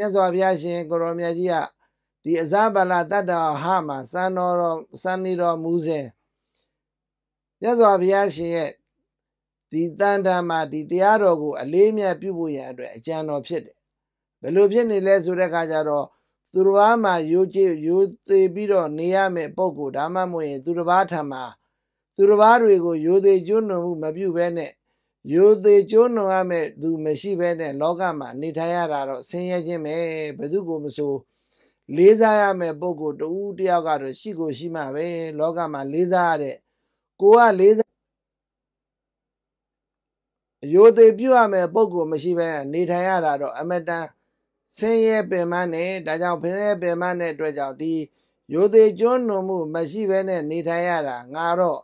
မြတ်စွာဘုရားရှင်ကိုရောမြတ်ကြီးကဒီအဇဗလာတတ္တဟမှာစံတော်တော်စံနေတော်မူစဉ်မြတ်စွာဘုရားရှင်ရဲ့ဒီတန်တာမှာဒီတရားတော်ကိုအလေးမြတ်ပြုဖို့ရန်အတွက်အကြံတော်ဖြစ်တယ်ဘယ်လိုဖြစ်နေလဲဆိုတဲ့အခါကျတော့သူတော်ဘာမှာရိုးကျေးရိုးသေးပြီးတော့နေရမယ့်ပုံကိုဒါမှမဟုတ်ရင်သူတော်ဘာထံမှာသူတော်ဘာတွေကိုရိုးသေးကျွတ်နှုံမှုမပြုဘဲနဲ့ရိုသေကျွန်းတော်ရမဲ့သူမရှိဘဲနဲ့လောကမှာနေထိုင်ရတာတော့ဆင်းရဲခြင်းပဲဘယ်သူကိုမဆိုလေးစားရမဲ့ပုံကိုတူတယောက်ကတော့ရှိကိုရှိမှပဲလောကမှာလေးစားရတဲ့ကိုကလေးစားရိုသေပြုရမဲ့ပုံကိုမရှိဘဲနေထိုင်ရတာတော့အမတန်ဆင်းရဲပင်ပန်းနဲ့ဒါကြောင့်ဖင်းရဲပင်ပန်းတဲ့အတွက်ကြောင့်ဒီရိုသေကျွန်းတော်မှုမရှိဘဲနဲ့နေထိုင်ရတာငါတော့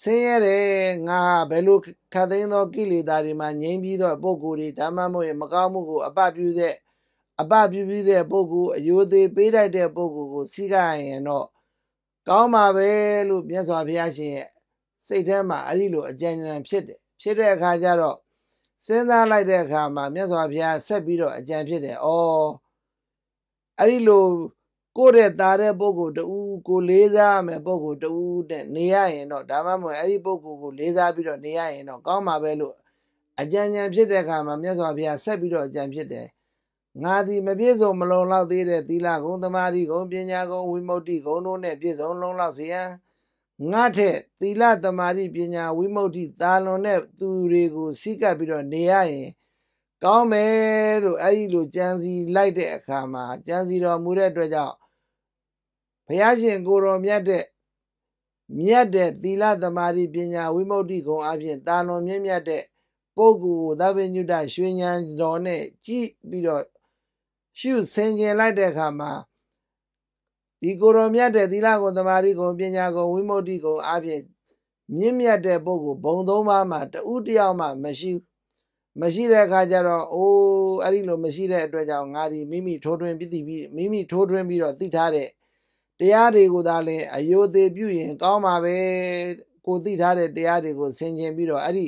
ဆင်းရဲတယ်ငါဘယ်လိုခတ်သိမ်းသောကိလေသာတွေမှာငြိမ်းပြီးသောပုဂ္ဂိုလ်တွေဓမ္မမို့ရမကောင်းမှုကိုအပပြုတဲ့အပပြုပြီးတဲ့ပုဂ္ဂိုလ်အယိုသေးပေးလိုက်တဲ့ပုဂ္ဂိုလ်ကိုစီးကရင်တော့ကောင်းပါပဲလို့မြတ်စွာဘုရားရှင်ရဲ့စိတ်ထဲမှာအဲ့ဒီလိုအကြံဉာဏ်ဖြစ်တယ်ဖြစ်တဲ့အခါကျတော့စဉ်းစားလိုက်တဲ့အခါမှာမြတ်စွာဘုရားဆက်ပြီးတော့အကြံဖြစ်တယ်။အော်အဲ့ဒီလိုကိုယ့်ရဲ့တာတဲ့ပုံကိုတူကိုလေးစားရမယ်ပုံကိုတူတဲ့နေရရင်တော့ဒါမှမဟုတ်အဲ့ဒီပုံကိုကိုလေးစားပြီးတော့နေရရင်တော့ကောင်းမှာပဲလို့အကြံဉာဏ်ဖြစ်တဲ့အခါမှာမြတ်စွာဘုရားဆက်ပြီးတော့အကြံဖြစ်တယ်ငါသည်မပြည့်စုံမလုံလောက်သေးတဲ့သီလဂုဏ်သမာဓိဂုဏ်ပညာဂုဏ်ဝိမု ക്തി ဂုဏ်တို့နဲ့ပြည့်စုံလုံလောက်စေရန်ငါထက်သီလသမာဓိပညာဝိမု ക്തി တာလွန်တဲ့သူတွေကိုစိကပ်ပြီးတော့နေရရင်ကောင်းမယ်လို့အဲ့ဒီလိုကြံစီလိုက်တဲ့အခါမှာကြံစီတော်မူတဲ့အတွက်ကြောင့်ဘုရားရှင်ကိုတော်မြတ်တဲ့မြတ်တဲ့သီလသမာဓိပညာဝိမု ക്തി ဂုဏ်အပြင်တာလွန်မြင့်မြတ်တဲ့ပုဂ္ဂိုလ်သဗ္ဗညုတရွှေဉဏ်တော်နဲ့ကြည်ပြီးတော့ရှုဆင်ခြင်လိုက်တဲ့အခါမှာဒီကိုယ်တော်မြတ်တဲ့သီလကိုသမာဓိကိုပညာကိုဝိမု ക്തി ကိုအပြင်မြင့်မြတ်တဲ့ပုဂ္ဂိုလ်ဘုံသုံးပါးမှာတဦးတယောက်မှမရှိဘူးမရှိတဲ့အခါကျတော့အိုးအဲ့ဒီလိုမရှိတဲ့အတွက်ကြောင့်ငါဒီမိမိထိုးထွင်းပြသိပြီးမိမိထိုးထွင်းပြီးတော့သိထားတဲ့တရားတွေကိုသာလင်အယုသေးပြုရင် ကောင်းပါပဲကိုသိထားတဲ့တရားတွေကိုဆင်ခြင်ပြီးတော့အဲ့ဒီ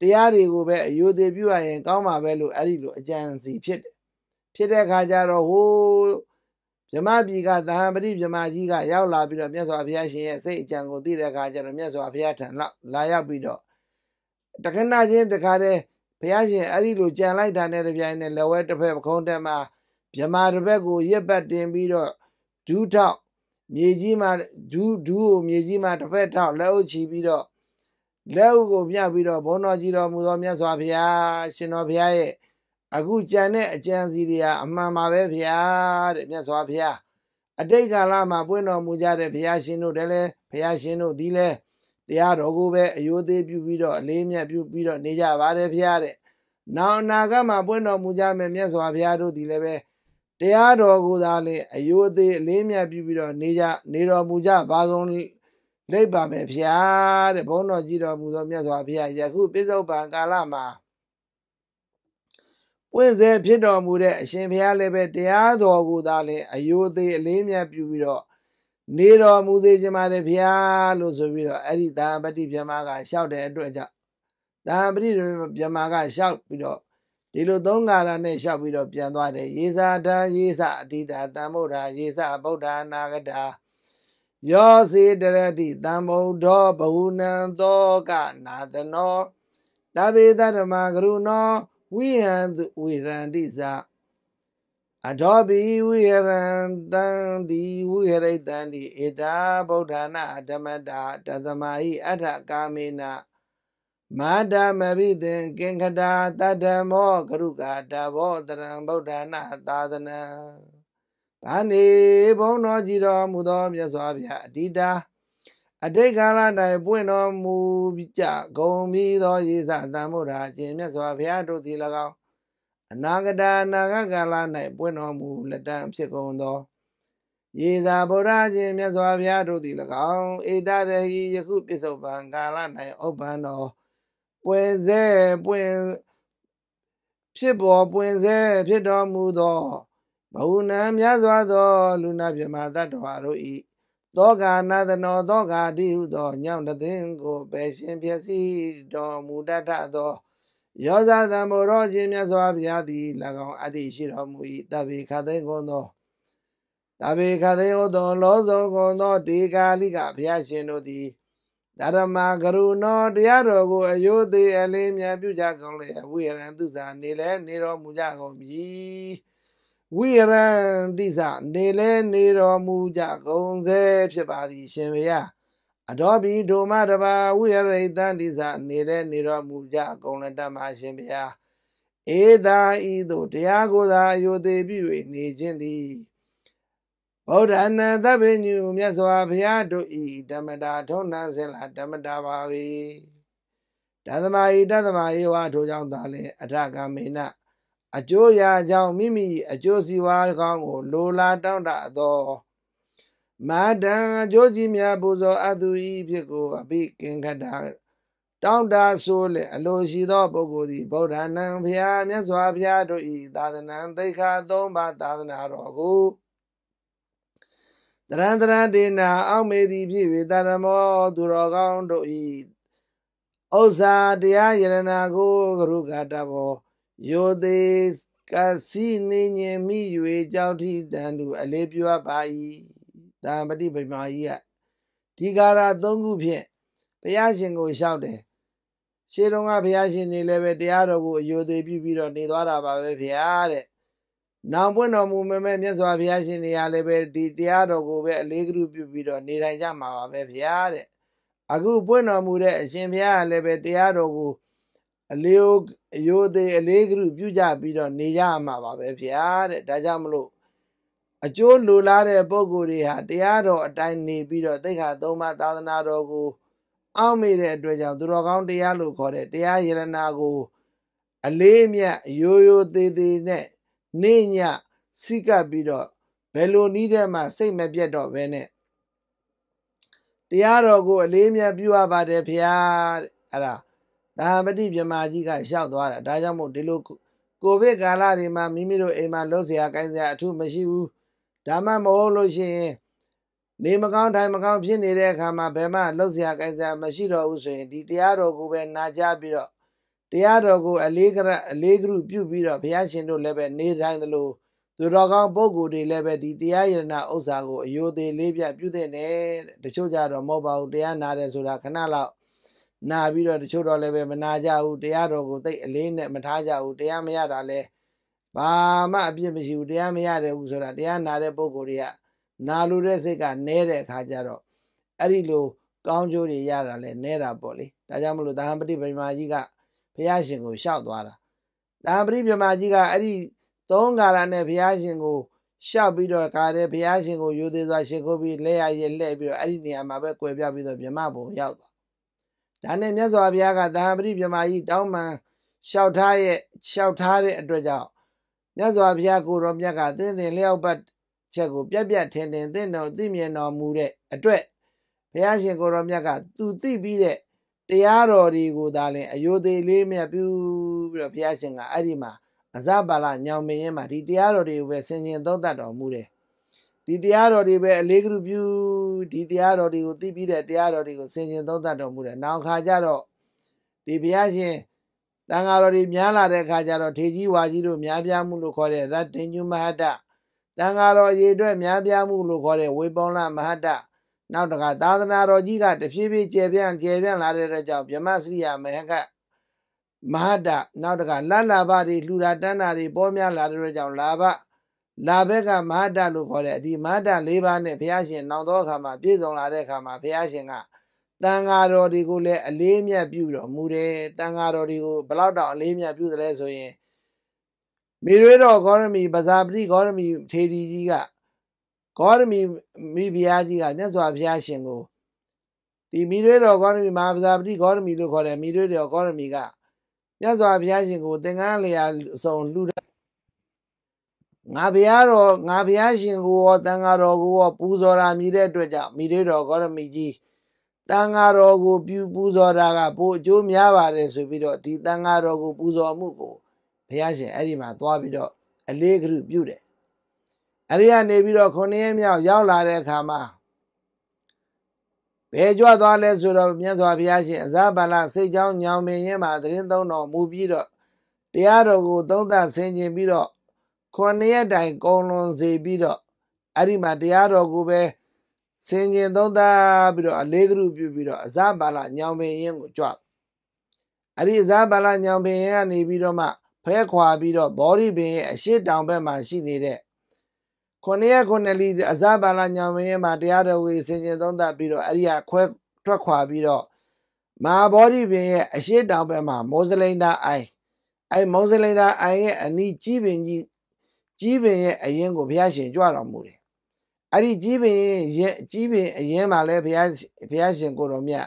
တရားတွေကိုပဲအယုသေးပြုရရင်ကောင်းပါပဲလို့အဲ့ဒီလိုအကြံစီဖြစ်တယ်ဖြစ်တဲ့အခါကျတော့ဟိုးမြမပြီကသဟံပရိမြမကြီးကရောက်လာပြီးတော့မြတ်စွာဘုရားရှင်ရဲ့စိတ်အကြံကိုသိတဲ့အခါကျတော့မြတ်စွာဘုရားထံလာရောက်ပြီးတော့တခဏချင်းတခါတည်းဘုရားရှင်အဲ့ဒီလိုကြံလိုက်တာနဲ့တပြိုင်နဲ့လက်ဝဲတစ်ဖက်ပခုံးတက်မှာမြမာတစ်ဖက်ကိုရက်ပတ်တင်ပြီးတော့ဒူးထောက်မြေကြီးမှာဒူးဒူးကိုမြေကြီးမှာတစ်ဖက်ထောက်လက်အုပ်ချီပြီးတော့လက်အုပ်ကိုပြပြီးတော့ဘုန်းတော်ကြီးတော်မူသောမြတ်စွာဘုရားရှင်တော်ဘုရားရဲ့အခုကြံတဲ့အကြံစီတွေဟာအမှန်ပါပဲဘုရားတဲ့မြတ်စွာဘုရားအတိတ်ကာလမှာပွင့်တော်မူကြတဲ့ဘုရားရှင်တို့တည်းလဲဘုရားရှင်တို့ဒီလဲတရားတော်ကိုပဲအယိုးသေးပြုပြီးတော့အလေးမြတ်ပြုပြီးတော့နေကြပါတယ်ဖရားတဲ့နောင်အနာဂတ်မှာပွင့်တော်မူကြမယ်မြတ်စွာဘုရားတို့ဒီလည်းပဲတရားတော်ကိုသာလေအယိုးသေးအလေးမြတ်ပြုပြီးတော့နေကြနေတော်မူကြပါဆုံးလိပ်ပါမယ်ဖရာတဲ့ဘုန်းတော်ကြီးတော်မူသောမြတ်စွာဘုရားယခုပြစ္ဆုတ်ပံကာလမှာပွင့်စေဖြစ်တော်မူတဲ့အရှင်ဘုရားလည်းပဲတရားတော်ကိုသာလေအယိုးသေးအလေးမြတ်ပြုပြီးတော့နေတော်မူစေခြင်းပါတယ်ဗျာလို့ဆိုပြီးတော့အဲ့ဒီသာပတိဗြဟ္မာကလျှောက်တဲ့အတွက်ကြောင့်သာပတိဗြဟ္မာကလျှောက်ပြီးတော့ဒီလိုသုံးဃာရနဲ့လျှောက်ပြီးတော့ပြန်သွားတယ်ရေစာဓာရေစာအတိတာတမ္ဗုဒ္ဓရေစာဗုဒ္ဓနာဂတာယောစေတရတိတမ္ဗုဒ္ဓဘဝနံသောကနာတနောတဗေတဓမ္မကရုဏောဝိဟံဝိရန္တိစာအထောပိဝိရံတံဒီဝိရိတံဒီဧတာဗုဒ္ဓနာဓမ္မတာ တသမဟိအထကာမေနမာဒမပိသင်ကင်္ခတာတတ္တမောကရုကာတဘောတရံဗုဒ္ဓနာသာသနာဗန္ဒီဘုံတော်ကြည်တော်မူသောမြတ်စွာဘုရားအတ္တာအတိတ်ကာလ၌ပွင့်တော်မူကြဂုံပြီးသောရေစသံမုဒ္ဒာရှင်မြတ်စွာဘုရားတို့သည်၎င်းအနာဂတအနာဂတ်ကာလ၌ပွင့်တော်မူလက်တံဖြစ်ကုန်သောယေသာဗုဒ္ဓရှင်မြတ်စွာဘုရားတို့သည်၎င်းဧတရဟိယခုပစ္စုပန်ကာလ၌ဥပ္ပန်တော်ပွဲစေပွင့်ဖြစ်ပေါ်ပွင့်စေဖြစ်တော်မူသောဘဝနံမြတ်စွာသော လူနာပြမသတ္တဝါတို့၏သောကနာသနောသောကတိဟုသောညောင်းတသိန်းကိုပယ်ရှင်ဖြစ်စီတော်မူတတ်သောယောဇသံဘောရောရှင်မြတ်စွာဘုရားသည်၎င်းအတ္တိရှိတော်မူ၏တဗေခသိကုန်သောတဗေခသိဟုတ်သောလောဇောကုန်သောဒေကာလိကဘုရားရှင်တို့သည်ဓရမဂရုဏောတရားတော်ကိုအယုသေးအလေးမြတ်ပြုကြကုန်လေဝိရံသူစာနေလဲနေတော်မူကြကုန်ပြီဝိရံတိစာနေလဲနေတော်မူကြကုန်စေဖြစ်ပါသည်ရှင်ဘုရားအတော်ပြီဒုမတပါဝိရိတန်ဒီစာနေတဲ့နေတော်မူကြအကုန်လက်တမအရှင်ဘုရားအေသာဤသို့တရားကိုယ်သာအယုသေးပြီ၍နေခြင်းသည်ဗုဒ္ဓနာသဗ္ဗညုမြတ်စွာဘုရား တို့ဤဓမ္မတာထုံးနှံစင်လာဓမ္မတာပါ၏တသမဤတသမဧဝထိုကြောင့်သာလေအထကမေနအကျိုးရာကြောင့်မိမိအကျိုးစီးပွားကောင်းကို လိုလားတောင့်တသောမာတံအကျိုးကြီးများပူဇော်အပ်သူဤဖြစ်ကိုအဘိကင်္ခတာတောင်းတာဆိုလေအလိုရှိသောပုဂ္ဂိုလ်သည်ဗုဒ္ဓနံဖျားမြတ်စွာဘုရားတို့ဤသာသနံသိခာသုံးပါးသာသနာတော်ကိုတရံတရဒေနာအောက်မေသည်ဖြစ်၍တရမောသူတော်ကောင်းတို့ဤဥစ္စာတရားယရနာကိုကရုကတဘောယောသေးကစီနေញင်မိ၍ကြောက်ထိတန်သူအလေးပြုအပ်ပါ၏တံပတိပမာကြီးကဒီကာရာသုံးခုဖြင့်ဘုရားရှင်ကိုလျှောက်တယ်ရှေးတုန်းကဘုရားရှင်နေလည်းပဲတရားတော်ကိုအယုသေးပြုပြီးတော့နေသွားတာပါပဲဖေဟာတဲ့နောင်ပွင့်တော်မူမဲ့မဲ့မြတ်စွာဘုရားရှင်နေရလည်းပဲဒီတရားတော်ကိုပဲအလေးကရုပြုပြီးတော့နေတိုင်းကြမှာပါပဲဖေဟာတဲ့အခုပွင့်တော်မူတဲ့အရှင်ဘုရားကလည်းပဲတရားတော်ကိုအလေးအယုသေးအလေးကရုပြုကြပြီးတော့နေကြမှာပါပဲဖေဟာတဲ့ဒါကြောင့်မလို့အကျိုးလိုလားတဲ့ပုံကိုယ်တွေဟာတရားတော်အတိုင်းနေပြီးတော့သိက္ခာသုံးပါးသာသနာတော်ကို အောက်မေ့တဲ့အတွက်ကြောင့်သူတော်ကောင်းတရားလို့ခေါ်တဲ့တရားယရနာကို အလေးအမြတ်ရိုးရိုးသေးသေးနဲ့နေညစိကပ်ပြီးတော့ဘယ်လိုနည်းတဲ့မှာစိတ်မပြတ်တော့ဘဲနဲ့တရားတော်ကိုအလေးအမြတ်ပြုရပါတယ်ဖရာအဲ့ဒါသာပတိမြမာကြီးကရှောက်သွားတာဒါကြောင့်မို့ဒီလိုကိုဗစ်ကာလတွေမှာမိမိတို့အိမ်မှာလုံးစရာကိုင်းစရာအထူးမရှိဘူးဒါမှမဟုတ်လို့ရှိရင်နေမကောင်းတိုင်းမကောင်းဖြစ်နေတဲ့အခါမှာဘယ်မှလှုပ်ရှားကြိုက်စရာမရှိတော့ဘူးဆိုရင်ဒီတရားတော်ကိုပဲနာကြပြီးတော့တရားတော်ကိုအလေးကရအလေးကရုပြုပြီးတော့ဘုရားရှင်တို့လည်းပဲနေတိုင်းသလိုသူတော်ကောင်းပုဂ္ဂိုလ်တွေလည်းပဲဒီတရားယရဏဥစ္စာကိုအယိုသေးလေးပြပြုတဲ့နဲ့တချို့ကြတော့မဟုတ်ပါဘူးတရားနာတယ်ဆိုတာခဏလောက်နာပြီးတော့တချို့တော့လည်းပဲမနာကြဘူးတရားတော်ကိုသိအလေးနဲ့မထားကြဘူးတရားမရတာလည်းဘာမှအပြစ်မရှိဘူးတရားမရတယ်ဘူးဆိုတာတရားနာတဲ့ပုံကိုယ်တွေကနာလိုတဲ့စိတ်ကနဲတဲ့အခါကျတော့အဲ့ဒီလိုကောင်းကျိုးတွေရတာလဲနဲတာပေါ့လေဒါကြောင့်မလို့သာဟံပတိပရိမာကြီးကဘုရားရှင်ကိုရှောက်သွားတာသာဟံပတိပရိမာကြီးကအဲ့ဒီသုံးကာရနဲ့ဘုရားရှင်ကိုရှောက်ပြီးတော့ကာရဲဘုရားရှင်ကိုယူသေးစွာရှ िख ုပ်ပြီးလက်ရရလှဲ့ပြီးတော့အဲ့ဒီနေရာမှာပဲကွယ်ပြပြီးတော့မြမဘုံရောက်သွားဒါနဲ့မြတ်စွာဘုရားကသာဟံပတိပရိမာကြီးတောင်းပန်ရှောက်ထားရဲ့ရှောက်ထားတဲ့အတွက်ကြောင့်မြတ်စွာဘုရားကိုတော်မြတ်ကသင်္တင်လျောက်ပတ်ချက်ကိုပြက်ပြက်ထင်ထင်သင်တော်သိမြင်တော်မူတဲ့အတွက်ဘုရားရှင်ကိုတော်မြတ်ကသူသိပြီးတဲ့တရားတော်တွေကိုသာလင်အယုသေးလေးမြတ်ပြုပြီးတော့ဘုရားရှင်ကအဲ့ဒီမှာအဇပါလညောင်မင်းရင်မှာဒီတရားတော်တွေကိုပဲဆင်ခြင်သုံးသပ်တော်မူတယ်ဒီတရားတော်တွေပဲအလေးကရုပြုဒီတရားတော်တွေကိုသိပြီးတဲ့တရားတော်တွေကိုဆင်ခြင်သုံးသပ်တော်မူတယ်နောက်ခါကျတော့ဒီဘုရားရှင်တန်ဃာတော်တွေများလာတဲ့အခါကျတော့ထေကြီးဝါကြီးတို့များပြားမှုလို့ခေါ်တဲ့ရတ္တင်ညုမဟတ္တတန်ဃာတော်ရေအတွက်များပြားမှုလို့ခေါ်တဲ့ဝေပေါလမဟတ္တနောက်တခါသာသနာတော်ကြီးကတဖြည်းဖြည်းကျယ်ပြန့်ကျယ်ပြန့်လာတဲ့အတွက်ကြောင့်မြမစရိယမဟကမဟာတနောက်တခါလလဘတွေလှူတာတန်းတာတွေပေါ်များလာတဲ့အတွက်ကြောင့်လာဘလာဘက်ကမဟာတလို့ခေါ်တဲ့ဒီမဟာတ၄ပါးနဲ့ဘုရားရှင်နောက်သောအခါမှာပြည့်စုံလာတဲ့အခါမှာဘုရားရှင်ကတန်ဃာတော်တွေကိုလည်းအလေးအမြတ်ပြုတော်မူတယ်တန်ဃာတော်တွေကိုဘလောက်တောင်အလေးအမြတ်ပြုသလဲဆိုရင်မေရွေတော်ဂေါရမီပဇာပတိဂေါရမီထေရီကြီးကဂေါရမီမိဖုရားကြီးကမြတ်စွာဘုရားရှင်ကိုဒီမိရွေတော်ဂေါရမီမဟာပဇာပတိဂေါရမီလို့ခေါ်တယ်မိရွေတော်ဂေါရမီကမြတ်စွာဘုရားရှင်ကိုသင်္ကန်းလျာအစုံလှူတဲ့ငါဘုရားတော်ငါဘုရားရှင်ကိုရောတန်ဃာတော်ကိုရောပူဇော်ရာမြည်တဲ့အတွက်ကြောင့်မိရွေတော်ဂေါရမီကြီးတန်ဃာတော်ကိုပြုပူဇော်တာကပိုအကျိုးများပါတယ်ဆိုပြီးတော့ဒီတန်ဃာတော်ကိုပူဇော်မှုကိုဘုရားရှင်အဲ့ဒီမှာသွားပြီးတော့အလေးကရုပြုတယ်အဲ့ဒီကနေပြီးတော့ခொနည်းမြောက်ရောက်လာတဲ့အခါမှာဘယ်ကြွသွားလဲဆိုတော့မြတ်စွာဘုရားရှင်အဇဗလစိတ်ကြောင်းညောင်ပင်ရင်မှာတရင်သုံးတော်မူပြီးတော့တရားတော်ကို သုံးသပ်ဆင်ခြင်ပြီးတော့ခொနည်းတိုင်ကုံလွန်စေပြီးတော့အဲ့ဒီမှာတရားတော်ကိုပဲဆင်ញင်သုံးသပ်ပြီးတော့အလေးကရုပြုပြီးတော့အဇဘာလညောင်ပင်ရင်ကိုကြွအဲ့ဒီအဇဘာလညောင်ပင်ရင်ကနေပြီးတော့မှဖဲခွာပြီးတော့ဘောရီပင်ရဲ့အရှိတောင်ဘက်မှာရှိနေတဲ့ခொနည်းခொနည်းလီအဇဘာလညောင်ပင်ရင်မှာတရားတော်ကိုဆင်ញင်သုံးသပ်ပြီးတော့အဲ့ဒီကခွဲထွက်ခွာပြီးတော့မဟာဘောဓိပင်ရဲ့အရှိတောင်ဘက်မှာမောဇလိန်တာအိုင်အဲမောဇလိန်တာအိုင်ရဲ့အနီးကြီးပင်ကြီးကြီးပင်ရဲ့အရင်ကိုဘုရားရှင်ကြွတော်မူတယ်အဲ့ဒီကြီးပင်ရဲ့ကြီးပင်အရင်မှာလဲဘုရားဘုရားရှင်ကိုတော်မြတ်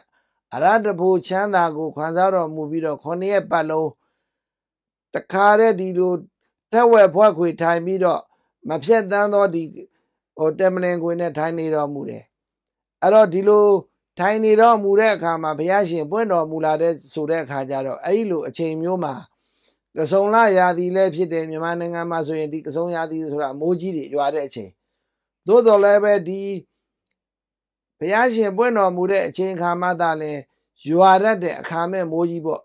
အရတဘူချမ်းသာကိုခံစားတော်မူပြီးတော့ခொနည်းပတ်လုံးတခါတည်းဒီလိုတက်ဝက်ဖွက်ခွေထိုင်ပြီးတော့မဖြတ်တန်းသောဒီဟိုတမလင်ခွေနဲ့ထိုင်နေတော်မူတယ်အဲ့တော့ဒီလို ထိုင်နေတော်မူတဲ့အခါမှာဘုရားရှင်ပွင့်တော်မူလာတဲ့ဆိုတဲ့အခါကျတော့အဲ့ဒီလိုအချိန်မျိုးမှာကစုံလရာသီလည်းဖြစ်တယ်မြန်မာနိုင်ငံမှာဆိုရင်ဒီကစုံရာသီဆိုတာအမိုးကြီးတွေရွာတဲ့အချိန်သို့တော်လည်းပဲဒီဘုရားရှင်ပွင့်တော်မူတဲ့အချိန်အခါမှသာလဲရွာရတဲ့အခါမဲ့မိုးကြီးပေါ့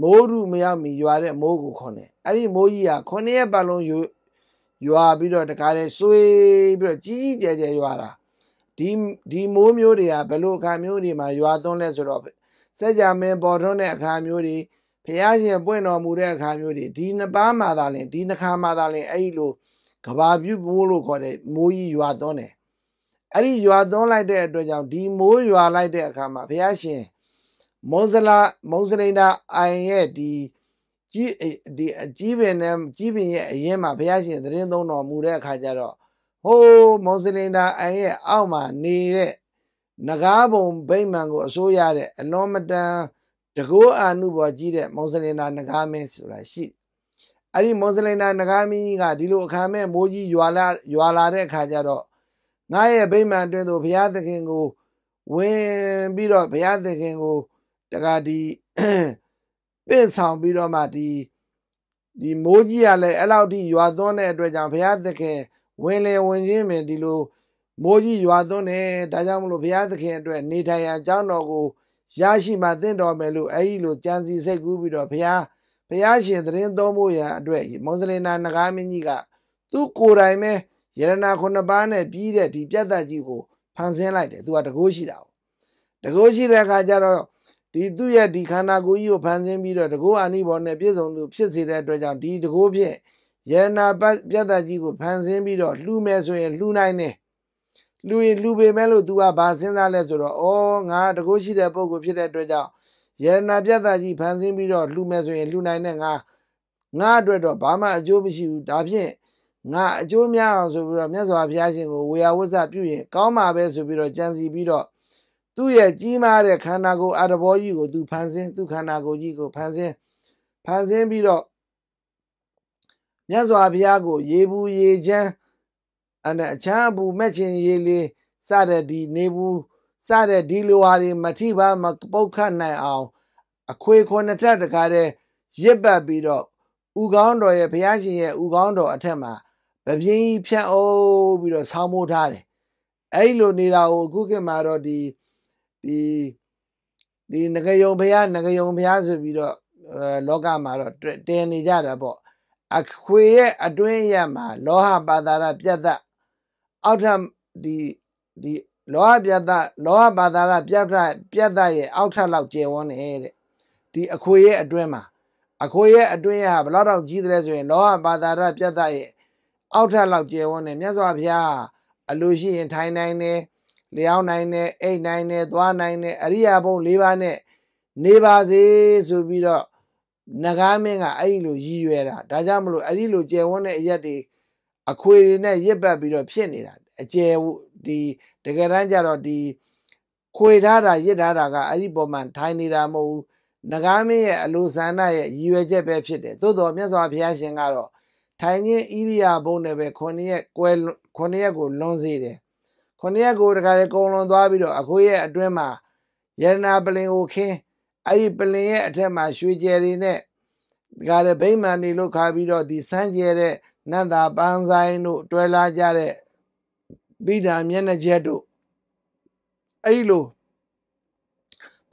မိုးရုမရောက်မီရွာတဲ့မိုးကိုခေါ်တယ်အဲ့ဒီမိုးကြီးဟာခုနှစ်ရက်ပတ်လုံးရွာပြီးတော့တကားတဲ့ဆွေးပြီးတော့ကြီးကြီးကျယ်ကျယ်ရွာတာဒီဒီမိုးမျိုးတွေဟာဘယ်လိုအခါမျိုးတွေမှာရွာသွန်းလဲဆိုတော့စัจ जा မင်းပေါ်ထွန်းတဲ့အခါမျိုးတွေဘုရားရှင်ပွင့်တော်မူတဲ့အခါမျိုးတွေဒီနှစ်ပါးမှသာလင်ဒီနှစ်ခါမှသာလင်အဲ့ဒီလိုကဘာပြုတ်မိုးလို့ခေါ်တဲ့မိုးကြီးရွာသွန်းတယ်အဲ့ဒီရွာသွန်းလိုက်တဲ့အတွက်ကြောင့်ဒီမိုးရွာလိုက်တဲ့အခါမှာဘုရားရှင်မုံစလာမုံစရိန်တာအိုင်ရဲ့ဒီကြီးဒီအကြီးပင်နဲ့ကြီးပင်ရဲ့အရင်မှာဘုရားရှင်သတင်းသုံးတော်မူတဲ့အခါကျတော့ဟိုးမုံစရိန်တာအိုင်ရဲ့အောက်မှာနေတဲ့နဂါဘုံဗိမာန်ကိုအစိုးရတဲ့အလွန်မတန်တကောအာနုဘောကြီးတဲ့မုံစရိန်တာနဂါမင်းဆိုတာရှိအဲ့ဒီမွန်စလင်နာနဂါမီးကဒီလိုအခါမဲ့မိုးကြီးရွာလာရွာလာတဲ့အခါကျတော့ငါရဲ့ဗိမာန်အတွင်းသို့ဘုရားသခင်ကိုဝင်ပြီးတော့ဘုရားသခင်ကိုတခါဒီပင့်ဆောင်ပြီးတော့မှဒီဒီမိုးကြီးကလည်းအဲ့လောက်ထိရွာသွန်းတဲ့အတွက်ကြောင့်ဘုရားသခင်ဝင်လေဝင်ချင်းပင်ဒီလိုမိုးကြီးရွာသွန်းတယ်ဒါကြောင့်မလို့ဘုရားသခင်အတွက်နေထိုင်ရာအကြောင်းတော်ကိုရရှိမှသင့်တော်မယ်လို့အဲ့ဒီလိုကြံစီစိတ်ကူးပြီးတော့ဘုရားဘုရားရှင်သတင်းသုံးဖို့ရန်အတွက်မွန်စလင်နာနဂါမင်းကြီးကသူ့ကိုယ်တိုင်ပဲယရနာခုနှစ်ပါးနဲ့ပြီးတဲ့ဒီပြတ်သက်ကြီးကို ဖန်ဆင်းလိုက်တယ်သူကတကိုးရှိတာ哦တကိုးရှိတဲ့အခါကျတော့ဒီသူ့ရဲ့ဒီခန္ဓာကိုယ်ကြီးကိုဖန်ဆင်းပြီးတော့တကိုးအာနိဘောနဲ့ပြည့်စုံသူဖြစ်စေတဲ့အတွက်ကြောင့်ဒီတကိုးဖြင့်ယရနာပြတ်သက်ကြီးကိုဖန်ဆင်းပြီးတော့လှူမယ်ဆိုရင်လှူနိုင်တယ်လူရင်လူပေမဲ့လို့ तू ကဘာစဉ်းစားလဲဆိုတော့ဩငါတကိုးရှိတဲ့ပုံကိုဖြစ်တဲ့အတွက်ကြောင့်ရတနာပြဿကြီးဖန်ဆင်းပြီးတော့လှူမယ်ဆိုရင်လှူနိုင်တဲ့ငါငါအတွက်တော့ဘာမှအကျိုးမရှိဘူးဒါဖြင့်ငါအကျိုးများအောင်ဆိုပြီးတော့မြတ်စွာဘုရားရှင်ကိုဝေယဝစ္စပြုရင်ကောင်းမှာပဲဆိုပြီးတော့ကြံစီပြီးတော့သူ့ရဲ့ကြီးမားတဲ့ခန္ဓာကိုယ်အတဘောကြီးကိုသူဖန်ဆင်းသူ့ခန္ဓာကိုယ်ကြီးကိုဖန်ဆင်းဖန်ဆင်းပြီးတော့မြတ်စွာဘုရားကို ရေဘူးရေချမ်းအနဲ့အချမ်းအပူမဲ့ခြင်းရေလေးစတဲ့ဒီနေဘူးစတဲ့ဒီလိုဟာတွေမထိပါမပုတ်ခတ်နိုင်အောင် အခွေခုနှစ်ထပ်တကားတဲ့ရစ်ပတ်ပြီးတော့ဥကောင်းတော်ရဲ့ဘုရားရှင်ရဲ့ဥကောင်းတော်အထက်မှာပပြင်းကြီးဖြန့်အုပ်ပြီးတော့ဆောင်းမိုးထားတယ်အဲ့လိုနေတာကိုအခုခင်မှာတော့ဒီဒီဒီငကယုံဘုရားငကယုံဘုရားဆိုပြီးတော့လောကမှာတော့တင်နေကြတာပေါ့အခွေရဲ့အတွင်းရမှာ လောဟပါတာရပြတ်သက်အောက်ထပ်ဒီဒီလောဟပြတ်သားလောဟဘာသာရပြတ်သားပြတ်သားရဲ့အောက်ထပ်လောက်ကျယ်ဝန်းနေတဲ့ဒီအခွေရဲ့အတွင်းမှာအခွေရဲ့အတွင်းရဟာဘလောက်တော့ကြီးတယ်ဆိုရင်လောဟဘာသာရပြတ်သားရဲ့အောက်ထပ်လောက်ကျယ်ဝန်းနေမြတ်စွာဘုရားအလိုရှိရင်ထိုင်နိုင်တယ်လျောင်းနိုင်တယ်အိတ်နိုင်တယ်သွားနိုင်တယ်အရိယာဘုံ၄ပါးနဲ့နေပါစေဆိုပြီးတော့နဂါမင်းကအဲ့ဒီလိုရည်ရွယ်တာဒါကြောင့်မလို့အဲ့ဒီလိုကျယ်ဝန်းတဲ့အရက်တွေအခွေတွေနဲ့ရစ်ပတ်ပြီးတော့ဖြစ်နေတာအကျယ်ဒီတကယ်တမ်းကျတော့ဒီခွေထားတာရစ်ထားတာကအဲ့ဒီပုံမှန်ထိုင်နေတာမဟုတ်ဘူးငကားမင်းရဲ့အလိုဆန္ဒရဲ့ရည်ရွယ်ချက်ပဲဖြစ်တယ်သို့တော်မြတ်စွာဘုရားရှင်ကတော့ထိုင်ခြင်းဣရိယာပုနဲ့ပဲခုနှစ်ရက်ကွဲခုနှစ်ရက်ကိုလွန်စေတယ်ခုနှစ်ရက်ကိုတခါလေကုံလွန်သွားပြီးတော့အခွေရဲ့အတွင်းမှာယရနာပလင်ကိုခင်းအဲ့ဒီပလင်ရဲ့အထက်မှာရွှေကျယ်တွေနဲ့ဒါကြတဲ့ဗိမာန်တွေလုတ်ခါပြီးတော့ဒီစမ်းကျဲတဲ့နန္တာပန်းဆိုင်တို့တွဲလာကြတဲ့ပိဒါမျက်နှာချက်တို့အဲ့လို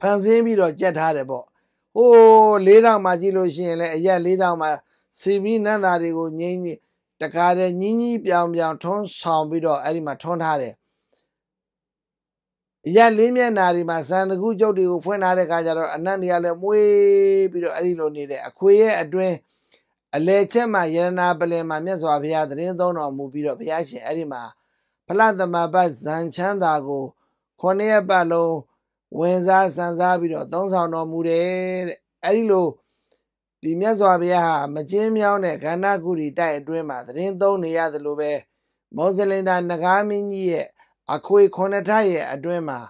ဖန်ဆင်းပြီးတော့ကြက်ထားတယ်ပေါ့ဟိုးလေးတောင်မှကြည့်လို့ရှိရင်လည်းအရက်လေးတောင်မှစီမီနန္တာတွေကိုငိမ့်တခါတည်းညင်းကြီးပြောင်ပြောင်ထွန်းဆောင်ပြီးတော့အဲ့ဒီမှာထွန်းထားတယ်အရက်လေးမျက်နာတွေမှာဇန်တကူကျုပ်တွေကိုဖွင့်ထားတဲ့ခါကျတော့အနန္တရာလည်းမွေးပြီးတော့အဲ့ဒီလိုနေတဲ့အခွေရဲ့အတွင်းအလဲချက်မှာယရနာပလင်မှာမြတ်စွာဘုရားသတင်းသုံးတော်မူပြီးတော့ဘုရားရှင်အဲ့ဒီမှာဖလသမပတ်ဇန်ချမ်းသာကိုခုနှစ်ရက်ပတ်လုံးဝင်စားစံစားပြီးတော့သုံးဆောင်တော်မူတယ်တဲ့အဲ့ဒီလိုဒီမြတ်စွာဘုရားဟာမကျင်းမြောင်းတဲ့ခန္ဓာကုရီတိုက်အတွင်းမှာသတင်းသုံးနေရတယ်လို့ပဲမောဇလင်တာနဂါမင်းကြီးရဲ့အခွေခုနှစ်ထပ်ရဲ့အတွင်းမှာ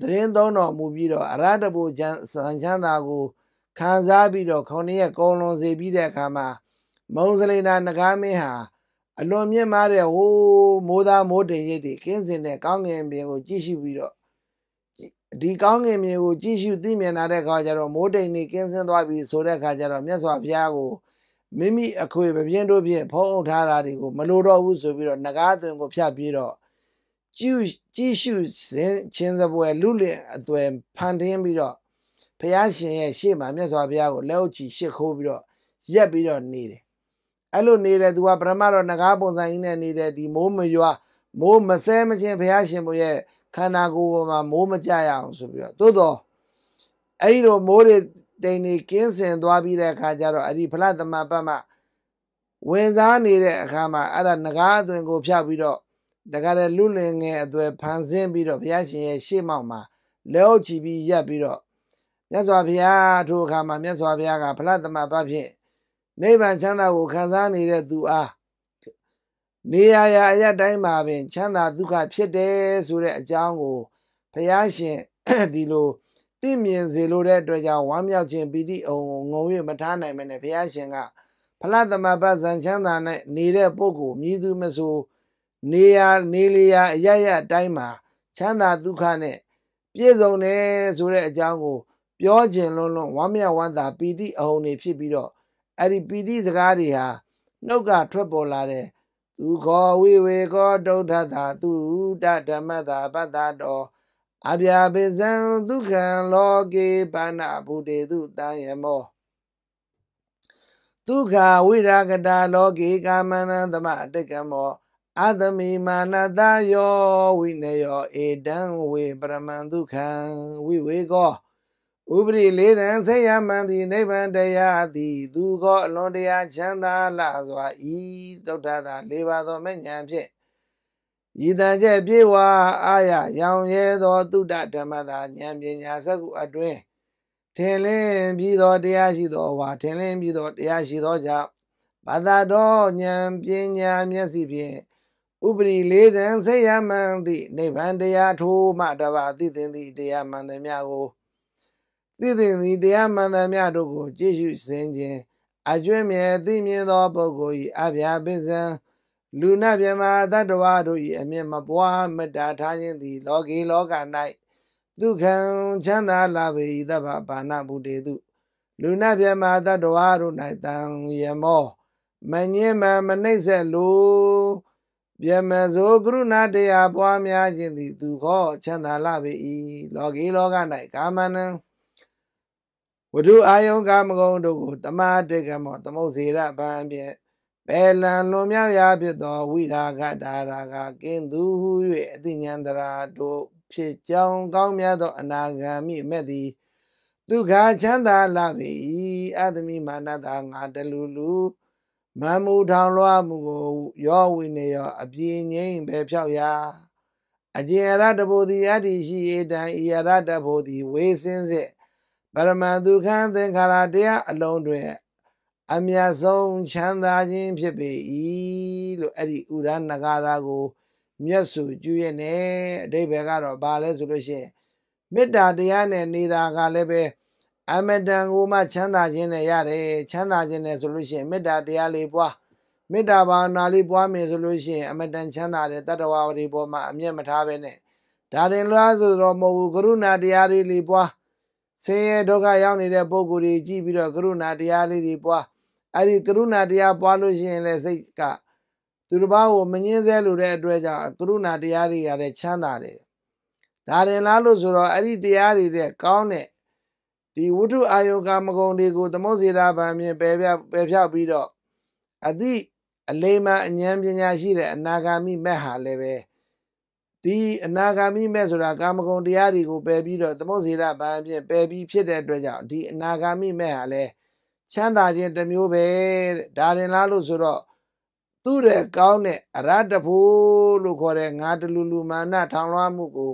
သတင်းသုံးတော်မူပြီးတော့အရတဘူဇန်စံချမ်းသာကိုခံစားပြီးတော့ခုနှစ်ရက်ကုန်လွန်စေပြီးတဲ့အခါမှာမောဇလင်တာနဂါမင်းဟာအလွန်မြင့်မားတဲ့ဟိုးမိုးသားမိုးတင်ရိပ်တွေကင်းစင်တဲ့ကောင်းငင်ပြင်ကို ကြည့်ရှုပြီးတော့ဒီကောင်းငင်ပြင်ကိုကြည့်ရှုသိမြင်လာတဲ့အခါကျတော့မိုးတိမ်တွေကင်းစင်းသွားပြီဆိုတဲ့အခါကျတော့မြတ်စွာဘုရားကိုမိမိအခွေပပြင်းတို့ဖြင့်ဖုံးအုပ်ထားတာတွေကိုမလိုတော့ဘူးဆိုပြီးတော့ငကားသွင်ကိုဖြတ်ပြီးတော့ကြည့်ကြည့်ရှုစဉ်ချင်းစပွဲလူလင်အသွယ်ဖန်တင်းပြီးတော့ဘုရားရှင်ရဲ့ရှေ့မှာမြတ်စွာဘုရားကိုလက်အုပ်ချီရှစ်ခိုးပြီးတော့ရက်ပြီးတော့နေတယ်အဲ့လိုနေတယ်သူကပရမတော်ငကားပုံစံကြီးနဲ့နေတယ်ဒီမိုးမရွာမိုးမဆဲမချင်းဘုရားရှင်ဘုရဲ့ခန္ဓာကိုယ်ပေါ်မှာမိုးမကြရအောင်ဆိုပြီးတော့သို့တော့အဲ့ဒီလိုမိုးတွေတိမ်နေကင်းစင်သွားပြီးတဲ့အခါကျတော့အဲ့ဒီဖလသမပတ်မှဝင်စားနေတဲ့အခါမှာအဲ့ဒါငကားအသွင်ကိုဖြတ်ပြီးတော့တကယ်လူလင်ငယ်အသွယ်ဖန်ဆင်းပြီးတော့ဘုရားရှင်ရဲ့ရှေ့မောက်မှာလက်အုပ်ချပြီးရပ်ပြီးတော့မြတ်စွာဘုရားထိုအခါမှာမြတ်စွာဘုရားကဖလသမပတ်ဖြင့်နိဗ္ဗာန်ချမ်းသာကိုခံစားနေတဲ့သူအားနေရာရာအရတိုင်းမှာပင်ချမ်းသာဒုက္ခဖြစ်တယ်ဆိုတဲ့အကြောင်းကိုဘုရားရှင်ဒီလိုသိမြင်စေလိုတဲ့အတွက်ကြောင့်ဝမ်းမြောက်ခြင်းပီတိအောင်ငုံ၍မထားနိုင်မနဲ့ဘုရားရှင်ကဖလသမပ္ပဇံချမ်းသာနဲ့နေတဲ့ပုဂ္ဂိုလ်မြည်သူမဆို နေရာနေလျာအရရအတိုင်းမှာချမ်းသာဒုက္ခနဲ့ပြည့်စုံတယ်ဆိုတဲ့အကြောင်းကိုပြောခြင်းလုံးလုံးဝမ်းမြောက်ဝမ်းသာပီတိအောင်နေဖြစ်ပြီးတော့အဲ့ဒီပီတိစကားတွေဟာနှုတ်ကထွက်ပေါ်လာတဲ့သူခောဝိဝေခောဒုဋ္ဌသာသူတဓမ္မတာပတ္တတော်အပြာပိစံဒုက္ခံလောကေပါဏဗုဒေတုတံယမောဒုက္ခဝိရာကတာလောကေကာမနသမတက္ကမောအသမိမာနတယောဝိနယောဧတံဝေပရမံဒုက္ခံဝိဝေကောဥပရိလေးတံဆေယမန်တိနိဗ္ဗာန်တရားတိသူကောအလွန်တရာချမ်းသာလှစွာဤဒုဋ္ဌတာ၄ပါးသောမဉ္ဇဉ်ဖြင့်ဤတံကျက်ပြေဝါအာရရောင်ရဲသောတုဒ္ဒဓမ္မတာဉာဏ်ပညာစကုအတွင်းထင်လင်းပြီးသောတရားရှိသောဝါထင်လင်းပြီးသောတရားရှိသောကြောင့်ဘာသာတော်ဉာဏ်ပညာမျက်စိဖြင့်ဥပရိလေးတံဆေယမန်တိနိဗ္ဗာန်တရားထိုးမှတပါသိသိသည့်တရားမှန်သမျှကိုသိသင်သည်တရားမှန်သမျှတို့ကို ကြည့်ရှုစင်ခြင်းအကျွင့်မြဲသိမြင်သောပုဂ္ဂိုလ်၏အပြာပစ္စံလူနာမြမသတ္တဝါတို့၏အမြင့်မပွားမတားထားခြင်းသည် လောကီလောက၌ဒုက္ခံချမ်းသာလာပေ၏သဗ္ဗပါဏဗုဒေတုလူနာမြမသတ္တဝါတို့၌တံယမောမငင်းမမနှိမ့်ဆက်လို့ပြမဇိုကရုဏာတရားပွားများခြင်းသည် သူခေါ်ချမ်းသာလာပေ၏လောကီလောက၌ကာမနံဝတုအာယုံကာမဂုံတို့ကိုတမတေကမောသမုတ်စေရဗံဖြင့်ပယ်လံလွန်မြောက်ရာဖြစ်သောဝိရာဂဒါရာကကင်းသူဟု၍အတိညာန္တရာတို့ဖြစ်ကြောင်းကောင်းမြတ်သောအနာဂံမိမဲ့သည်ဒုက္ခချမ်းသာလာပြီအတ္တမိမာနတာငါတလူလူမမူထောင်လွှားမှုကို ရောဝိနေရော အပြင်းငိမ့်ပဲဖြောက်ရာအကျင်ရတဘောတိအတ္တိရှိဧတံဤရတဘောတိဝေစင်းစစ်ပရမဒုက္ခသင်္ခါရတရားအလုံးတွင် အမြတ်ဆုံးချမ်းသာခြင်း ဖြစ်ပေ၏လို့အဲ့ဒီဥရဏဂါရကိုမြတ်စွာကျူးရဲ့နဲ့အတိဘယ်ကတော့ဘာလဲဆိုလို့ရှိရင်မေတ္တာတရားနဲ့နေတာကလည်းပဲအမတန်ကိုမှချမ်းသာခြင်းနဲ့ရတယ်ချမ်းသာခြင်းနဲ့ဆိုလို့ရှိရင်မေတ္တာတရားလေးပွားမေတ္တာဘာနာလေးပွားမယ်ဆိုလို့ရှိရင် အမတန်ချမ်းသာတဲ့တတ္တဝါတွေပေါ်မှာအမျက်မထားပဲနဲ့ဒါတင်လားဆိုတော့မဟုတ်ဘူးကရုဏာတရားလေးလေးပွားဆင်းရဲဒုက္ခရောက်နေတဲ့ပုံကိုယ်တွေကြည့်ပြီးတော့ကရုဏာတရားလေးတွေပွားအဲ့ဒီကရုဏာတရားပွားလို့ရှိရင်လည်းစိတ်ကသူတစ်ပါးကိုမငင်းဆဲလိုတဲ့အတွက်ကြောင့်ကရုဏာတရားတွေရတဲ့ချမ်းသာတယ်ဒါရင်လားလို့ဆိုတော့အဲ့ဒီတရားတွေတဲ့ကောင်းတဲ့ဒီဝိတုအာယောကမဂုံတွေကိုသမုတ်စေတာဗံမြင်ပယ်ပြပယ်ဖြောက်ပြီးတော့အသည့်အလိမ္မာအဉာဏ်ပညာရှိတဲ့အနာဂါမိမဲ့ဟာလည်းပဲဒီအနာဂါမိမဲ့ဆိုတာကာမဂုဏ်တရားတွေကိုပယ်ပြီးတော့သမုတ်စေရဘာအဖြစ်ပယ်ပြီးဖြစ်တဲ့အတွက်ကြောင့်ဒီအနာဂါမိမဲ့ဟာလဲချမ်းသာခြင်းတစ်မျိုးပဲဒါရင်လားလို့ဆိုတော့သူ့ရဲ့ကောင်းတဲ့အရတ္တဖို့လို့ခေါ်တဲ့ငါတလူလူမာနထောင်လွှားမှုကို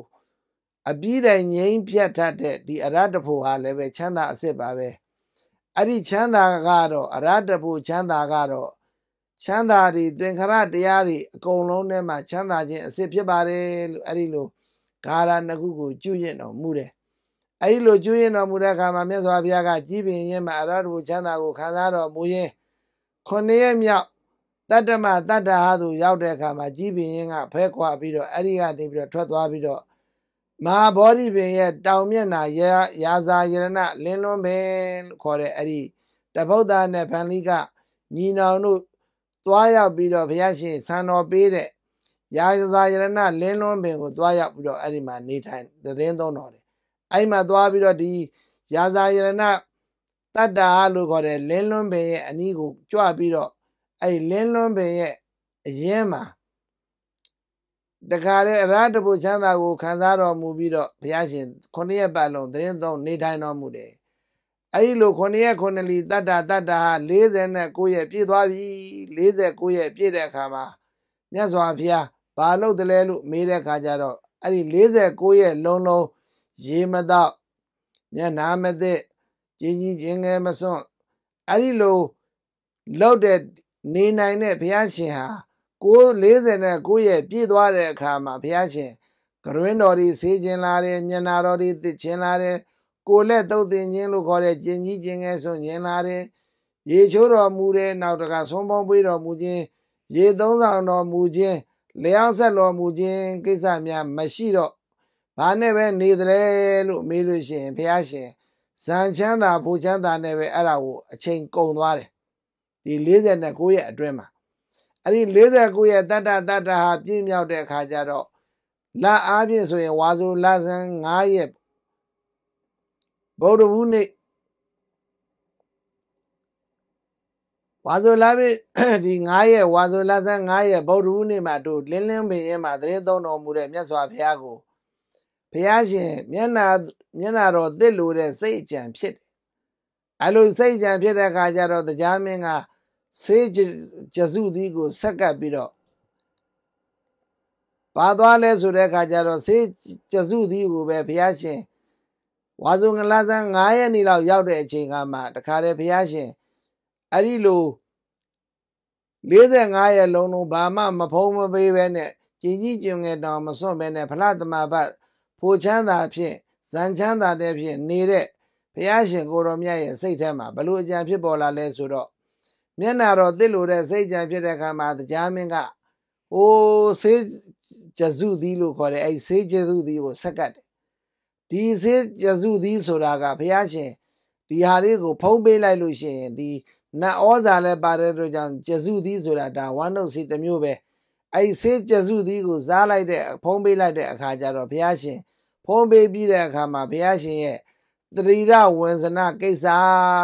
အပြည့်တိုင်ငြိမ်းဖြတ်တတ်တဲ့ဒီအရတ္တဖို့ဟာလည်းပဲချမ်းသာအစ်စ်ပါပဲအဲ့ဒီချမ်းသာကတော့အရတ္တဖို့ချမ်းသာကတော့ချမ်းသာတွေသင်္ခါရတရားတွေအကုန်လုံးထဲမှာချမ်းသာခြင်းအစစ်ဖြစ်ပါတယ်လို့အဲ့ဒီလိုဂါရနှစ်ခုကိုကျွရင်တော်မူတယ်အဲ့ဒီလိုကျွရင်တော်မူတဲ့အခါမှာမြတ်စွာဘုရားကကြည်ပင်ရင်မှာအရဟတဘုချမ်းသာကိုခံစားတော်မူရင်းခொနည်းမြောက်တတ္တမတတ္တဟာသူရောက်တဲ့အခါမှာကြည်ပင်ရင်ကဖဲခွာပြီးတော့အဲ့ဒီကနေပြီးတော့ထွက်သွားပြီးတော့မဟာဗောဓိပင်ရဲ့တောင်မျက်နှာရာရာဇာယရဏလင်းလွန်းပင်လို့ခေါ်တဲ့အဲ့ဒီတဗုဒ္ဓနဲ့ဗန္ဓိကညီနောင်တို့သွားရောက်ပြီးတော့ဘုရားရှင်ဆံတော်ပေးတဲ့ရာဇာယရဏလင်းလွန်းပင်ကိုသွားရောက်ပြီးတော့အဲ့ဒီမှာနေထိုင်သတင်းသုံးတော်တယ်အဲ့မှာသွားပြီးတော့ဒီရာဇာယရဏတတ္တာလို့ခေါ်တဲ့လင်းလွန်းပင်ရဲ့အနီးကိုကြွပြီးတော့အဲ့လင်းလွန်းပင်ရဲ့အရင်မှာတခါလေအရဟတပုချမ်းသာကိုခံစားတော်မူပြီးတော့ဘုရားရှင်ခုနှစ်ရက်ပတ်လုံးသတင်းသုံးနေထိုင်တော်မူတယ်အဲဒီလို9ရက်9လီတတ္တာတတ္တာ49ရက်ပြည့်သွားပြီ49ရက်ပြည့်တဲ့အခါမှာမြတ်စွာဘုရားဘာလုပ်တယ်လဲလို့မေးတဲ့အခါကျတော့အဲ့ဒီ49ရက်လုံးလုံးရေမတော့မျက်နာမသိကြီးကြီးချင်းငယ်မစွန့်အဲ့ဒီလိုလောက်တဲ့နေနိုင်တဲ့ဘုရားရှင်ဟာ949ရက်ပြည့်သွားတဲ့အခါမှာဘုရားရှင်ကရွင်းတော်တွေဆေးခြင်းလာတယ်မျက်နာတော်တွေတစ်ခြင်းလာတယ်ကိုလက်သုတ်သင်ခြင်းလို့ခေါ်တဲ့ကျင်ကြီးကျင်ငယ်ဆုံးညင်လာတယ်ရေချိုးတော်မူတဲ့နောက်တကဆုံးပေါင်းပေးတော်မူခြင်းရေသုံးဆောင်တော်မူခြင်းလျောင်းဆက်တော်မူခြင်းကိစ္စများမရှိတော့ဘာနဲ့ပဲနေတယ်လို့မေးလို့ရှိရင်ဘုရားရှင်ဇန်ချမ်းသာဘူချမ်းသာနဲ့ပဲအဲ့ဒါကိုအချိန်ကုန်သွားတယ်ဒီ49ရဲ့အတွင်းမှာအဲ့ဒီ49ရဲ့တတ္တတတ္တဟာပြည့်မြောက်တဲ့အခါကျတော့လအားဖြင့်ဆိုရင်ဝါစုလဆန်း9ရက်ဗုဒ္ဓဘူးနေ့ဝါဇိုလာပြီဒီ9ရက်ဝါဇိုလာဆန်း9ရက်ဗုဒ္ဓဘူးနေ့မှာတို့လင်းလင်းပင်ရဲမှာသရေသုံးတော်မူတဲ့မြတ်စွာဘုရားကိုဘုရားရှင်မျက်နာမျက်နာတော်သစ်လိုတဲ့စိတ်အကြံဖြစ်တယ်အဲလိုစိတ်အကြံဖြစ်တဲ့အခါကျတော့တရားမင်းကစေဂျစုသီးကိုဆက်ကပ်ပြီးတော့ပါသွားလဲဆိုတဲ့အခါကျတော့စေဂျစုသီးကိုပဲဘုရားရှင်ဝါစုံကလာဆန်း9ရက်နေ့လောက်ရောက်တဲ့အချိန်ကမှတခါတည်းဘုရားရှင်အဲ့ဒီလို45ရက်လုံးလုံးဘာမှမဖုံးမပေးပဲနဲ့ကြင်ကြီးကျင်ငယ်တောင်မစွန့်ပဲနဲ့ဖလားသမဘတ်ဖိုချမ်းသာဖြင့်ဇန်ချမ်းသာတဲ့ဖြင့်နေတဲ့ဘုရားရှင်ကိုတော်မြတ်ရဲ့စိတ်ထဲမှာဘလို့အကြံဖြစ်ပေါ်လာလဲဆိုတော့မျက်နာတော်သစ်လိုတဲ့စိတ်ကြံဖြစ်တဲ့အခါမှာတရားမင်းကဟိုဆေးကျစုသီးလို့ခေါ်တဲ့အဲ့ဆေးကျစုသီးကိုဆက်ကတ်တယ်ဒီစေယေစုသည်ဆိုတာကဘုရားရှင်ဒီဟာလေးကိုဖုံးပေးလိုက်လို့ရှိရင်ဒီနတ်ဩဇာလည်းပါတဲ့တို့ကြောင့်ယေစုသည်ဆိုတာဒါဝမ်းနှုတ်စီတစ်မျိုးပဲအဲ့စေယေစုသည်ကိုစားလိုက်တဲ့ဖုံးပေးလိုက်တဲ့အခါကျတော့ဘုရားရှင်ဖုံးပေးပြီးတဲ့အခါမှာဘုရားရှင်ရဲ့တရီရဝန်စနာကိစ္စ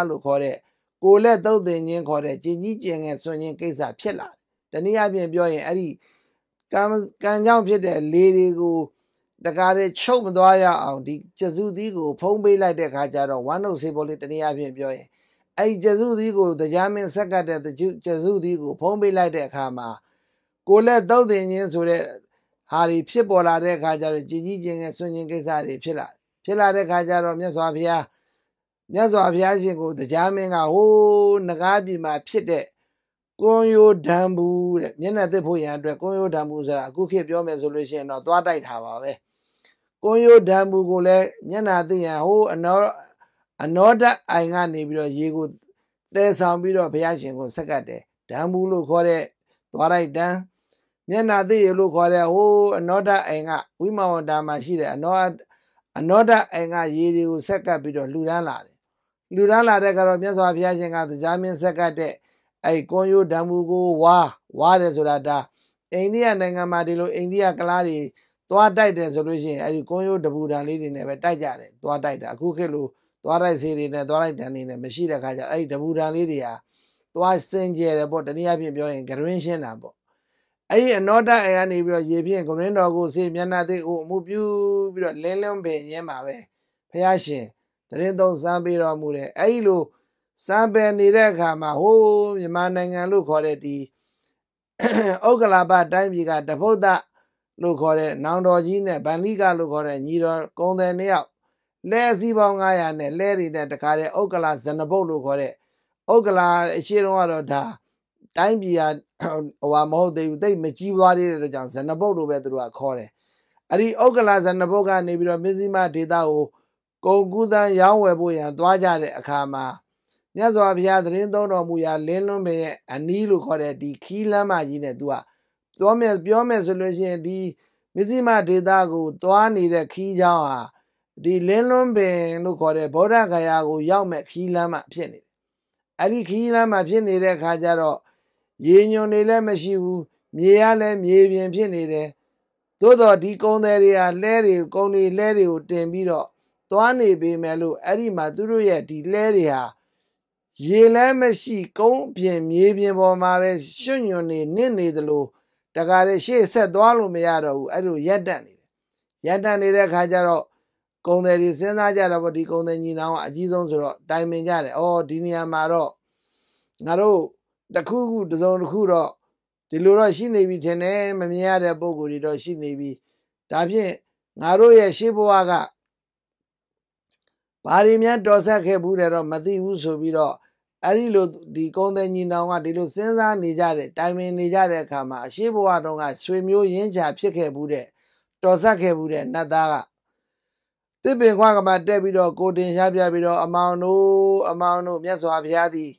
လို့ခေါ်တဲ့ကိုလက်သုတ်သင်ခြင်းခေါ်တဲ့ကျင်ကြီးကျင်ငယ်ဆွန်ခြင်းကိစ္စဖြစ်လာတယ်။တနည်းအားဖြင့်ပြောရင်အဲ့ဒီကံကံကြောင့်ဖြစ်တဲ့လေတွေကိုတကားတွေချုပ်မသွားရအောင်ဒီကျစုသီးကိုဖုံးပေးလိုက်တဲ့ခါကျတော့ဝမ်းနှုတ်ဆေးပေါ်လေးတနည်းအားဖြင့်ပြောရင်အဲ့ဒီကျစုသီးကိုတရားမင်းဆက်ကတ်တဲ့ကျစုသီးကိုဖုံးပေးလိုက်တဲ့အခါမှာကိုလက်သုံးတင်ခြင်းဆိုတဲ့ဟာတွေဖြစ်ပေါ်လာတဲ့အခါကျတော့ကြည်ကြီးခြင်းငယ်ဆွခြင်းကိစ္စတွေဖြစ်လာဖြစ်လာတဲ့အခါကျတော့မြတ်စွာဘုရားမြတ်စွာဘုရားရှင်ကိုတရားမင်းကဟိုးငကားပြည်မှာဖြစ်တဲ့ကွန်ယိုဒံဘူးတဲ့မျက်နှာသစ်ဖို့ရန်အတွက်ကွန်ယိုဒံဘူးဆိုတာအခုခေတ်ပြောမယ်ဆိုလို့ရှိရင်တော့သွားတိုက်တာပါပဲ။ကွန်ယိုဒံဘူးကိုလည်းမျက်နာသိရန်ဟိုးအနောအနောဒအိုင်ကနေပြီးတော့ရေကိုသဲဆောင်ပြီးတော့ဘုရားရှင်ကိုဆက်ကတ်တယ်ဒံဘူးလို့ခေါ်တဲ့သွားလိုက်တန်းမျက်နာသိရလို့ခေါ်တဲ့ဟိုးအနောဒအိုင်ကဝိမာဝန္တာမှာရှိတဲ့အနောအနောဒအိုင်ကရေတွေကိုဆက်ကတ်ပြီးတော့လှူဒန်းလာတယ်လှူဒန်းလာတဲ့ကတော့မြတ်စွာဘုရားရှင်ကတရားမင်းဆက်ကတ်တဲ့အဲ့ကွန်ယိုဒံဘူးကိုဝါဝါတယ်ဆိုတာဒါအိန္ဒိယနိုင်ငံမှာဒီလိုအိန္ဒိယကလားတွေသွားတိုက်တယ်ဆိုလို့ရှိရင်အဲ့ဒီကွန်ရိုးတပူတန်လေးတွေနဲ့ပဲတိုက်ကြတယ်သွားတိုက်တာအခုခေတ်လိုသွားတိုက်ဆေးတွေနဲ့သွားတိုက်တန်တွေနဲ့မရှိတဲ့ခါကျအဲ့ဒီတပူတန်လေးတွေဟာသွားစင်ကြယ်တယ်ပေါ့တနည်းအားဖြင့်ပြောရင်ဂရင်းရှင်းတာပေါ့အဲ့ဒီအနောတအဲကနေပြီးတော့ရေဖြင့်ဂရင်းတော်ကိုဆေးမျက်နှာသိအိုအမှုပြုပြီးတော့လင်းလင်းပင်ရင်းပါပဲဖះရှင်တရင်သုံးစမ်းပေးတော်မူတယ်အဲ့ဒီလိုစမ်းပယ်နေတဲ့အခါမှာဟိုးမြန်မာနိုင်ငံလို့ခေါ်တဲ့ဒီဩဂလာပတိုင်းပြည်ကတဖုတ်သားလို့ခေါ်တဲ့နောင်တော်ကြီးနဲ့ဗန္ဓိကလို့ခေါ်တဲ့ညီတော်ကုံတယ်နှစ်ယောက်လဲအစည်းပေါင်း900နဲ့လဲတွေနဲ့တခါတဲ့ဥက္ကလာဇနဘုတ်လို့ခေါ်တဲ့ဥက္ကလာအရှိတော်ကတော့ဒါတိုင်းပြည်ဟာဟိုဟာမဟုတ်သေးဘူးတိတ်မကြီးပွားသေးတဲ့အတွက်ကြောင့်ဇနဘုတ်လို့ပဲသူတို့ကခေါ်တယ်အဲ့ဒီဥက္ကလာဇနဘုတ်ကနေပြီးတော့မြစည်းမဒေတာကိုကုံကူးသန်းရောင်းဝယ်ဖို့ရန်သွားကြတဲ့အခါမှာမြတ်စွာဘုရားသတင်းသုံးတော်မူရာလင်းလွန်းပေရဲ့အနီးလို့ခေါ်တဲ့ဒီခီးလမ်းမကြီးနဲ့သူကပြောမယ်ပြောမယ်ဆိုလို့ရှိရင်ဒီမြစည်းမဒေတာကို သွားနေတဲ့ခီးเจ้าဟာဒီလင်းလွန်းပင်လို့ခေါ်တဲ့ဗောဓဂယာကို ရောက်မဲ့ခီးလမ်းမှ ဖြစ်နေတယ်။အဲ့ဒီခီးလမ်းမှဖြစ်နေတဲ့ခါကျတော့ရေညွန်တွေလည်းမရှိဘူးမြေကလည်းမြေပြင်ဖြစ်နေတယ်။သို့တော့ဒီကုန်းတွေတွေကလဲတွေကုန်းတွေလဲတွေကိုတင်ပြီးတော့သွားနေပေမဲ့လို့အဲ့ဒီမှာသူတို့ရဲ့ဒီလဲတွေဟာရေလည်းမရှိကုန်းပြင်မြေပြင်ပေါ်မှာပဲရွှွညွန်နေနစ်နေသလို့တကားတွေရှေ့ဆက်သွားလို့မရတော့ဘူးအဲ့လိုရက်တန့်နေတယ်ရက်တန့်နေတဲ့ခါကျတော့ကုံတယ်တွေစဉ်းစားကြတာပေါ့ဒီကုံတယ်ညီနောင်ကအကြီးဆုံးဆိုတော့တိုင်ပင်ကြတယ်အော်ဒီနေရာမှာတော့ငါတို့တခုခုတစုံတခုတော့ဒီလိုတော့ရှိနေပြီထင်တယ်မမြင်ရတဲ့ပုံကိုယ်တွေတော့ရှိနေပြီဒါဖြင့်ငါတို့ရဲ့ရှေးဘဝကဘာတွေများတော်ဆက်ခဲ့ဘူးတဲ့တော့မသိဘူးဆိုပြီးတော့အဲ့ဒီလိုဒီကုန်းတဲ့ညီနောင်ကဒီလိုစဉ်းစားနေကြတဲ့တိုင်ပင်နေကြတဲ့အခါမှာအရှိဘဝတုန်းကဆွေမျိုးရင်းချဖြစ်ခဲ့ဘူးတဲ့တော်ဆက်ခဲ့ဘူးတဲ့နတ်သားကတစ်ပင်ခွားကမှတက်ပြီးတော့ကိုတင်ရှားပြပြီးတော့အမောင်တို့အမောင်တို့မြတ်စွာဘုရားသည်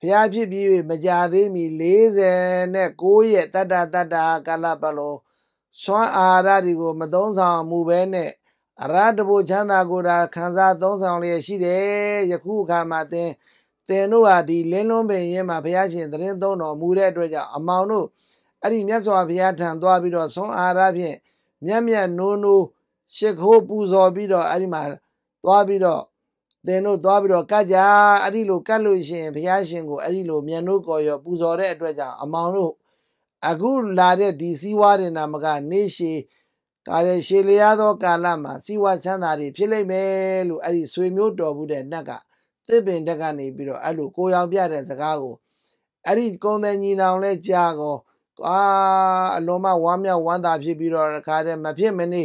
ဘုရားဖြစ်ပြီးမကြသေးမီ46ရက်တတ္တတတ္တကာလပလောစွမ်းအာရတွေကိုမသုံးဆောင်မှုပဲနဲ့အရတဘူချမ်းသာကိုယ်တာခံစားသုံးဆောင်လျက်ရှိတယ်ယခုအခါမှာသင်သင်တို့ဟာဒီလင်းလွန်းပင်ရင်မှာဘုရားရှင်သတင်းသုံးတော်မူတဲ့အတွက်ကြောင့်အမောင်တို့အဲ့ဒီမြတ်စွာဘုရားထံသွားပြီးတော့ဆုံးအားရဖြင့်မြတ်မြတ်နိုးနိုးရှ िख ိုးပူဇော်ပြီးတော့အဲ့ဒီမှာသွားပြီးတော့သင်တို့သွားပြီးတော့ကတ်ကြအဲ့ဒီလိုကတ်လို့ရှိရင်ဘုရားရှင်ကိုအဲ့ဒီလိုမြတ်နိုးကော်ရောပူဇော်တဲ့အတွက်ကြောင့်အမောင်တို့အခုလာတဲ့ဒီစည်းဝါးရင်နာမကနေရှိကာရရှေလျားသောကာလမှာစည်းဝါးချမ်းသာတွေဖြစ်လိမ့်မယ်လို့အဲ့ဒီဆွေမျိုးတော်ဘူးတဲ့နတ်ကသစ်ပင်တက်ကနေပြီးတော့အဲ့လိုကိုရောင်ပြတဲ့စကားကိုအဲ့ဒီကုံတဲ့ညီနောင်လဲကြာကောအာအလုံးမဝမ်းမြောက်ဝမ်းသာဖြစ်ပြီးတော့ခါတဲ့မဖြစ်မနေ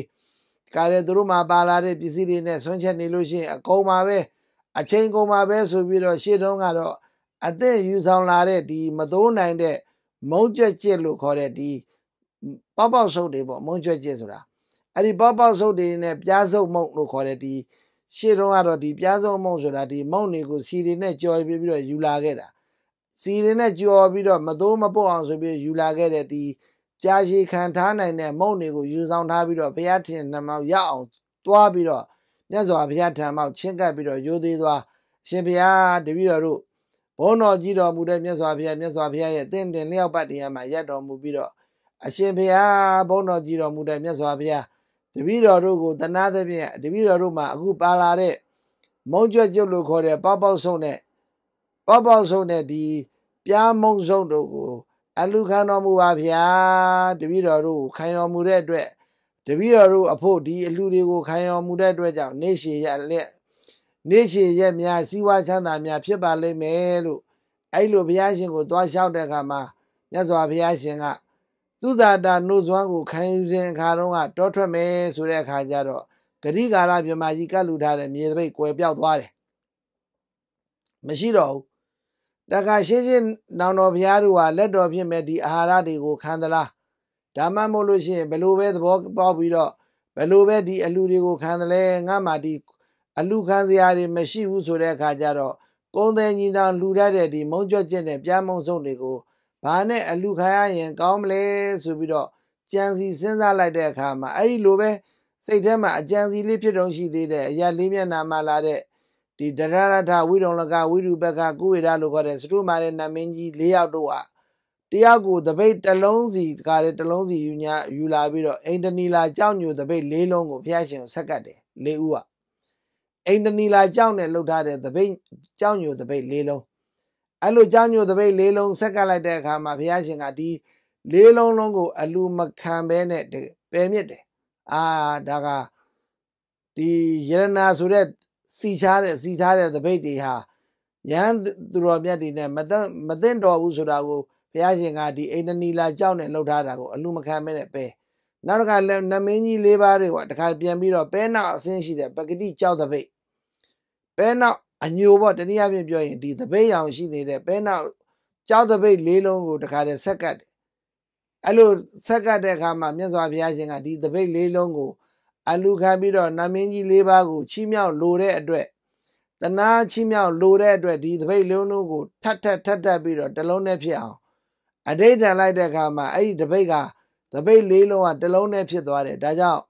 ခါတဲ့သူတို့မှာပါလာတဲ့ပစ္စည်းတွေနဲ့ဆွန့်ချက်နေလို့ရှိရင်အကုန်ပါပဲအချိန်ကုန်ပါပဲဆိုပြီးတော့ရှေ့တုန်းကတော့အသက်ယူဆောင်လာတဲ့ဒီမသိုးနိုင်တဲ့မုံကြက်ကြက်လို့ခေါ်တဲ့ဒီပေါက်ပေါက်ဆုပ်တွေပေါ့မုံကြက်ကြက်ဆိုတာအဲ့ဒီပေါက်ပေါက်ဆုပ်တွေနဲ့ပြားဆုပ်မုံလို့ခေါ်တဲ့ဒီရှေ့တော့ကတော့ဒီပြားစုံမုံဆိုတာဒီမုံတွေကိုစီတွေနဲ့ကြော်ပြီးပြီးတော့ယူလာခဲ့တာစီတွေနဲ့ကြော်ပြီးတော့မတိုးမပုတ်အောင်ဆိုပြီးယူလာခဲ့တဲ့ဒီကြာရှည်ခံထားနိုင်တဲ့မုံတွေကိုယူဆောင်ထားပြီးတော့ဘုရားထင်နှမောက်ရအောင်သွားပြီးတော့မြတ်စွာဘုရားထံမောက်ချင်းကပ်ပြီးတော့ရိုသေးသွားရှင်ဘုရားတပည့်တော်တို့ဘုန်းတော်ကြီးတော်မူတဲ့မြတ်စွာဘုရားမြတ်စွာဘုရားရဲ့တင့်တယ်လျောက်ပတ်တရားမှာရပ်တော်မူပြီးတော့အရှင်ဘုရားဘုန်းတော်ကြီးတော်မူတဲ့မြတ်စွာဘုရားတပည့်တော်တို့ကိုတနာသဖြင့်တပည့်တော်တို့မှာအခုပါလာတဲ့မုံကြွကျုပ်လို့ခေါ်တဲ့ပေါပေါဆုံတဲ့ပေါပေါဆုံတဲ့ဒီပြားမုံဆုံတို့ကို အလူခံတော်မူပါဗျာတပည့်တော်တို့ခံတော်မူတဲ့အတွက်တပည့်တော်တို့အဖို့ဒီအလူတွေကိုခံတော်မူတဲ့အတွက်ကြောင့်နေရှည်ရလက်နေရှည်ရများစီးပွားချမ်းသာများဖြစ်ပါလိမ့်မယ်လို့အဲ့လိုဘုရားရှင်ကိုသွားလျှောက်တဲ့အခါမှာမြတ်စွာဘုရားရှင်ကသူသာတာနှုတ်စွမ်းကိုခံယူခြင်းအခါတုန်းကတောထွက်မယ်ဆိုတဲ့အခါကျတော့ဂရိကာရမြမကြီးကတ်လူထားတဲ့မြေသပိတ်ကွယ်ပြောက်သွားတယ်မရှိတော့ဘူးတခါရှင်းရှင်းနောင်တော်ဘုရားတို့ဟာလက်တော်ဖြစ်မဲ့ဒီအာဟာရတွေကိုခံသလားဒါမှမဟုတ်လို့ရှိရင်ဘလို့ပဲသဘောပေါက်ပြီးတော့ဘလို့ပဲဒီအလူတွေကိုခံသလဲငါမှဒီအလူခံစရာတွေမရှိဘူးဆိုတဲ့အခါကျတော့ကုန်းသည်ညီတော်လှူတတ်တဲ့ဒီမုံကြွက်ကျင့်တဲ့ပြားမုံစုံတွေကိုဘာနဲ့အလူခံရရင် ကောင်းမလဲဆိုပြီးတော့ကြံစီစဉ်းစားလိုက်တဲ့အခါမှာအဲ့ဒီလိုပဲစိတ်ထဲမှာအကြံစီလေးဖြစ်တုံးရှိသေးတဲ့အရာလေးမျက်နာမှလာတဲ့ဒီဒရရထဝိရုံလကဝိရုပကကုဝေဒလို့ခေါ်တဲ့စတုမာရဲ့နာမင်းကြီး၄ယောက်တို့ဟာတယောက်ကိုတပိတ်တစ်လုံးစီကလည်းတစ်လုံးစီယူညာယူလာပြီးတော့အိန္ဒနီလာကြောက်ညိုတပိတ်၄လုံးကိုဖျက်ရှင်ဆက်ကတ်တယ်၄ဦးကအိန္ဒနီလာကြောက်နဲ့လှုပ်ထားတဲ့တပိတ်ကြောက်ညိုတပိတ်၄လုံးအဲ့လိုကြောင်းညိုတပိတ်လေးလုံးဆက်ကပ်လိုက်တဲ့အခါမှာဘုရားရှင်ကဒီလေးလုံးလုံးကိုအလူမခံဘဲနဲ့ပယ်မြစ်တယ်အာဒါကဒီယရနာဆိုတဲ့စီချားတဲ့စီထားတဲ့တပိတ်တွေဟာယန်းသူတော်မြတ်တွေနဲ့မသမသင့်တော်ဘူးဆိုတာကိုဘုရားရှင်ကဒီအိန္ဒနီလာကြောက်နဲ့လှုပ်ထားတာကိုအလူမခံမဲနဲ့ပဲနောက်တစ်ခါနမင်းကြီး၄ပါးတွေကတခါပြန်ပြီးတော့ပဲနောက်အဆင်းရှိတဲ့ပဂတိကြောက်တပိတ်ပဲနောက်အညိုပေါ့တနည်းအားဖြင့်ပြောရင်ဒီသပိတ်ရောင်ရှိနေတဲ့ပဲနောက်ကြောက်သပိတ်လေးလုံးကိုတခါတည်းဆက်ကတ်တယ်အဲ့လိုဆက်ကတ်တဲ့အခါမှာမြတ်စွာဘုရားရှင်ကဒီသပိတ်လေးလုံးကိုအလူခံပြီးတော့နမင်းကြီးလေးပါးကိုချီးမြှောက်လိုတဲ့အတွက်တနာချီးမြှောက်လိုတဲ့အတွက်ဒီသပိတ်လုံးလုံးကိုထပ်ထပ်ထပ်ထပ်ပြီးတော့တလုံးနဲ့ဖြစ်အောင်အတိတ်တန်လိုက်တဲ့အခါမှာအဲ့ဒီသပိတ်ကသပိတ်လေးလုံးကတလုံးနဲ့ဖြစ်သွားတယ်ဒါကြောင့်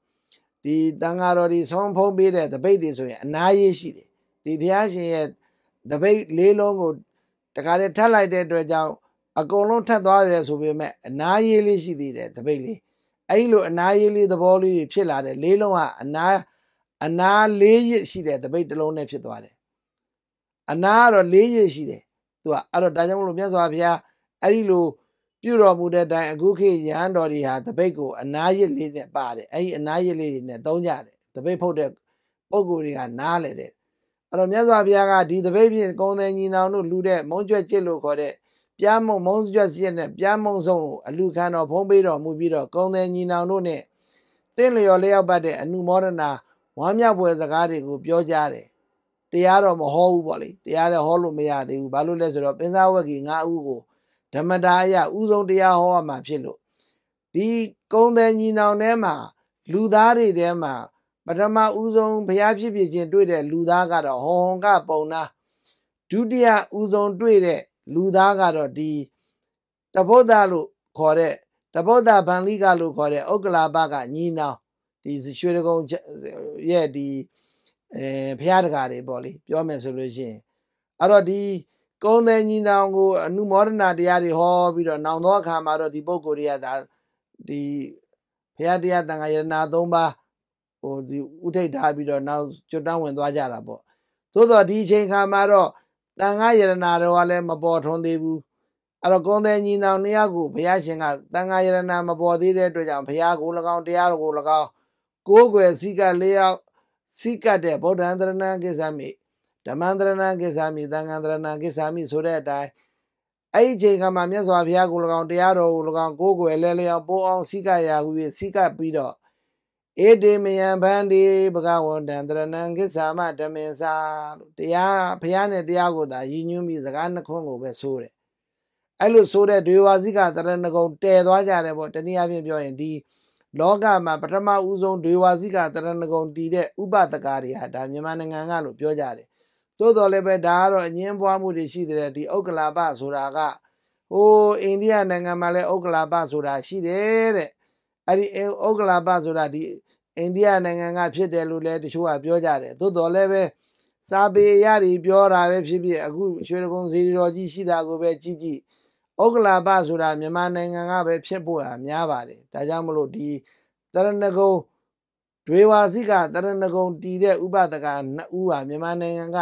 ဒီတန်ဃာတော်ဒီဆုံးဖုံးပေးတဲ့သပိတ်တွေဆိုရင်အနာရေးရှိတယ်ဒီဘုရားရှင်ရဲ့တပိတ်လေးလုံးကိုတခါတည်းထပ်လိုက်တဲ့အတွက်ကြောင့်အကုန်လုံးထပ်သွားတယ်ဆိုပေမဲ့အနာရေးလေးရှိသေးတယ်တပိတ်လေးအဲ့လိုအနာရေးလေးသဘောလေးတွေဖြစ်လာတယ်လေးလုံးကအနာအနာလေးရစ်ရှိတယ်တပိတ်တစ်လုံးနဲ့ဖြစ်သွားတယ်အနာကတော့လေးရစ်ရှိတယ်သူကအဲ့တော့ဒါကြောင့်မလို့မြတ်စွာဘုရားအဲ့ဒီလိုပြုတော်မူတဲ့အတိုင်းအခုခေတ်ရဟန်းတော်တွေဟာတပိတ်ကိုအနာရစ်လေးနဲ့ပါတယ်အဲ့ဒီအနာရစ်လေးတွေနဲ့သုံးကြတယ်တပိတ်ဖုတ်တဲ့ပုံကိုယ်တွေကနားလေတယ်အဲ့တော့မြတ်စွာဘုရားကဒီတပိတ်ဖြင့်ကုံသည်ညီနောင်တို့လူတဲ့မုံကျွတ်ကျစ်လို့ခေါ်တဲ့ပြားမုံမုံကျွတ်ကျစ်နဲ့ပြားမုံဆုံးကိုအလူခံတော်ဖုံးပေးတော်မူပြီးတော့ကုံသည်ညီနောင်တို့နဲ့တင့်လျော်လျောက်ပတ်တဲ့အနုမောဒနာဝမ်းမြောက်ဖွယ်စကားတွေကိုပြောကြတယ်တရားတော့မဟောဘူးပေါ့လေတရားလည်းဟောလို့မရသေးဘူးဘာလို့လဲဆိုတော့ပင်စားဝက်ကြီး၅ဦးကိုဓမ္မတာအရဥဆုံးတရားဟောရမှာဖြစ်လို့ဒီကုံသည်ညီနောင်ထဲမှာလူသားတွေထဲမှာထမဦးဆုံးဘုရားဖြစ်ဖြစ်ချင်းတွေ့တဲ့လူသားကတော့ဟောဟွန်ကပုံနာဒုတိယဦးဆုံးတွေ့တဲ့လူသားကတော့ဒီတဗုဒ္ဓလို့ခေါ်တဲ့တဗုဒ္ဓဗန္လိကလို့ခေါ်တဲ့ဥက္ကလာပကညီနောင်ဒီရွှေတကုံရဲ့ဒီအဲဘုရားတကာတွေပေါ့လေပြောမယ်ဆိုလို့ရှိရင်အဲ့တော့ဒီကုံတဲ့ညီနောင်ကိုအနုမောဒနာတရားတွေဟောပြီးတော့နောင်သောအခါမှာတော့ဒီပုဂ္ဂိုလ်တွေကဒါဒီဘုရားတရားတန်ခါယရနာ၃ပါးဟိုဒီဥထိတ်ထားပြီးတော့နောက်ကျွတ်တန်းဝင်သွားကြတာပေါ့သို့တော့ဒီအချိန်ခါမှာတော့တန်ခါယရနာတော်ကလည်းမပေါ်ထွန်းသေးဘူးအဲ့တော့ကုန်းတဲ့ညီနောင်နှစ်ယောက်ကိုဘုရားရှင်ကတန်ခါယရနာမပေါ်သေးတဲ့အတွက်ကြောင့်ဘုရားကို၎င်းတရားတော်ကို၎င်းကိုးကွယ်စည်းကပ်လေးယောက်စည်းကပ်တဲ့ဗုဒ္ဓံတရဏကိစ္စမိဓမ္မံတရဏကိစ္စမိသံဃံတရဏကိစ္စမိဆိုတဲ့အတိုင်းအဲ့ဒီအချိန်ခါမှာမြတ်စွာဘုရားကို၎င်းတရားတော်ကို၎င်းကိုးကွယ်လဲလျောင်းပိုးအောင်စည်းကပ်ရာဟု၍စည်းကပ်ပြီးတော့ဧတေမယံဗန္တိဘဂဝန္တံတရဏံကိစ္ဆာမဓမင်္စာလို့တရားဘုရားနဲ့တရားကိုသာရည်ညွှန်းပြီးစကားနှခွန်းကိုပဲဆိုတယ်အဲ့လိုဆိုတဲ့ဒေဝစီကတရဏဂုံတည်သွားကြတယ်ပေါ့တနည်းအားဖြင့်ပြောရင်ဒီလောကမှာပထမဦးဆုံးဒေဝစီကတရဏဂုံတည်တဲ့ဥပဒကတွေဟာဒါမြန်မာနိုင်ငံကလို့ပြောကြတယ်သို့တော်လည်းပဲဒါကတော့အငင်းပွားမှုတွေရှိတဲ့ဒီဥက္ကလာပဆိုတာကဟိုအိန္ဒိယနိုင်ငံမှာလည်းဥက္ကလာပဆိုတာရှိတယ်တဲ့အဲ့ဒီဩဂလာပဆိုတာဒီအိန္ဒိယနိုင်ငံကဖြစ်တယ်လို့လည်းတချို့ကပြောကြတယ်သို့တော်လည်းပဲစာပေအရာတွေပြောတာပဲဖြစ်ဖြစ်အခုရွှေဒဂုံစီရီတော်ကြီးရှိတာကိုပဲကြည့်ကြည့်ဩဂလာပဆိုတာမြန်မာနိုင်ငံကပဲဖြစ်ပေါ်တာများပါတယ်ဒါကြောင့်မလို့ဒီတရဏဂုံဒွေဝါစီကတရဏဂုံတည်တဲ့ဥပဒကနှစ်ဦးဟာမြန်မာနိုင်ငံက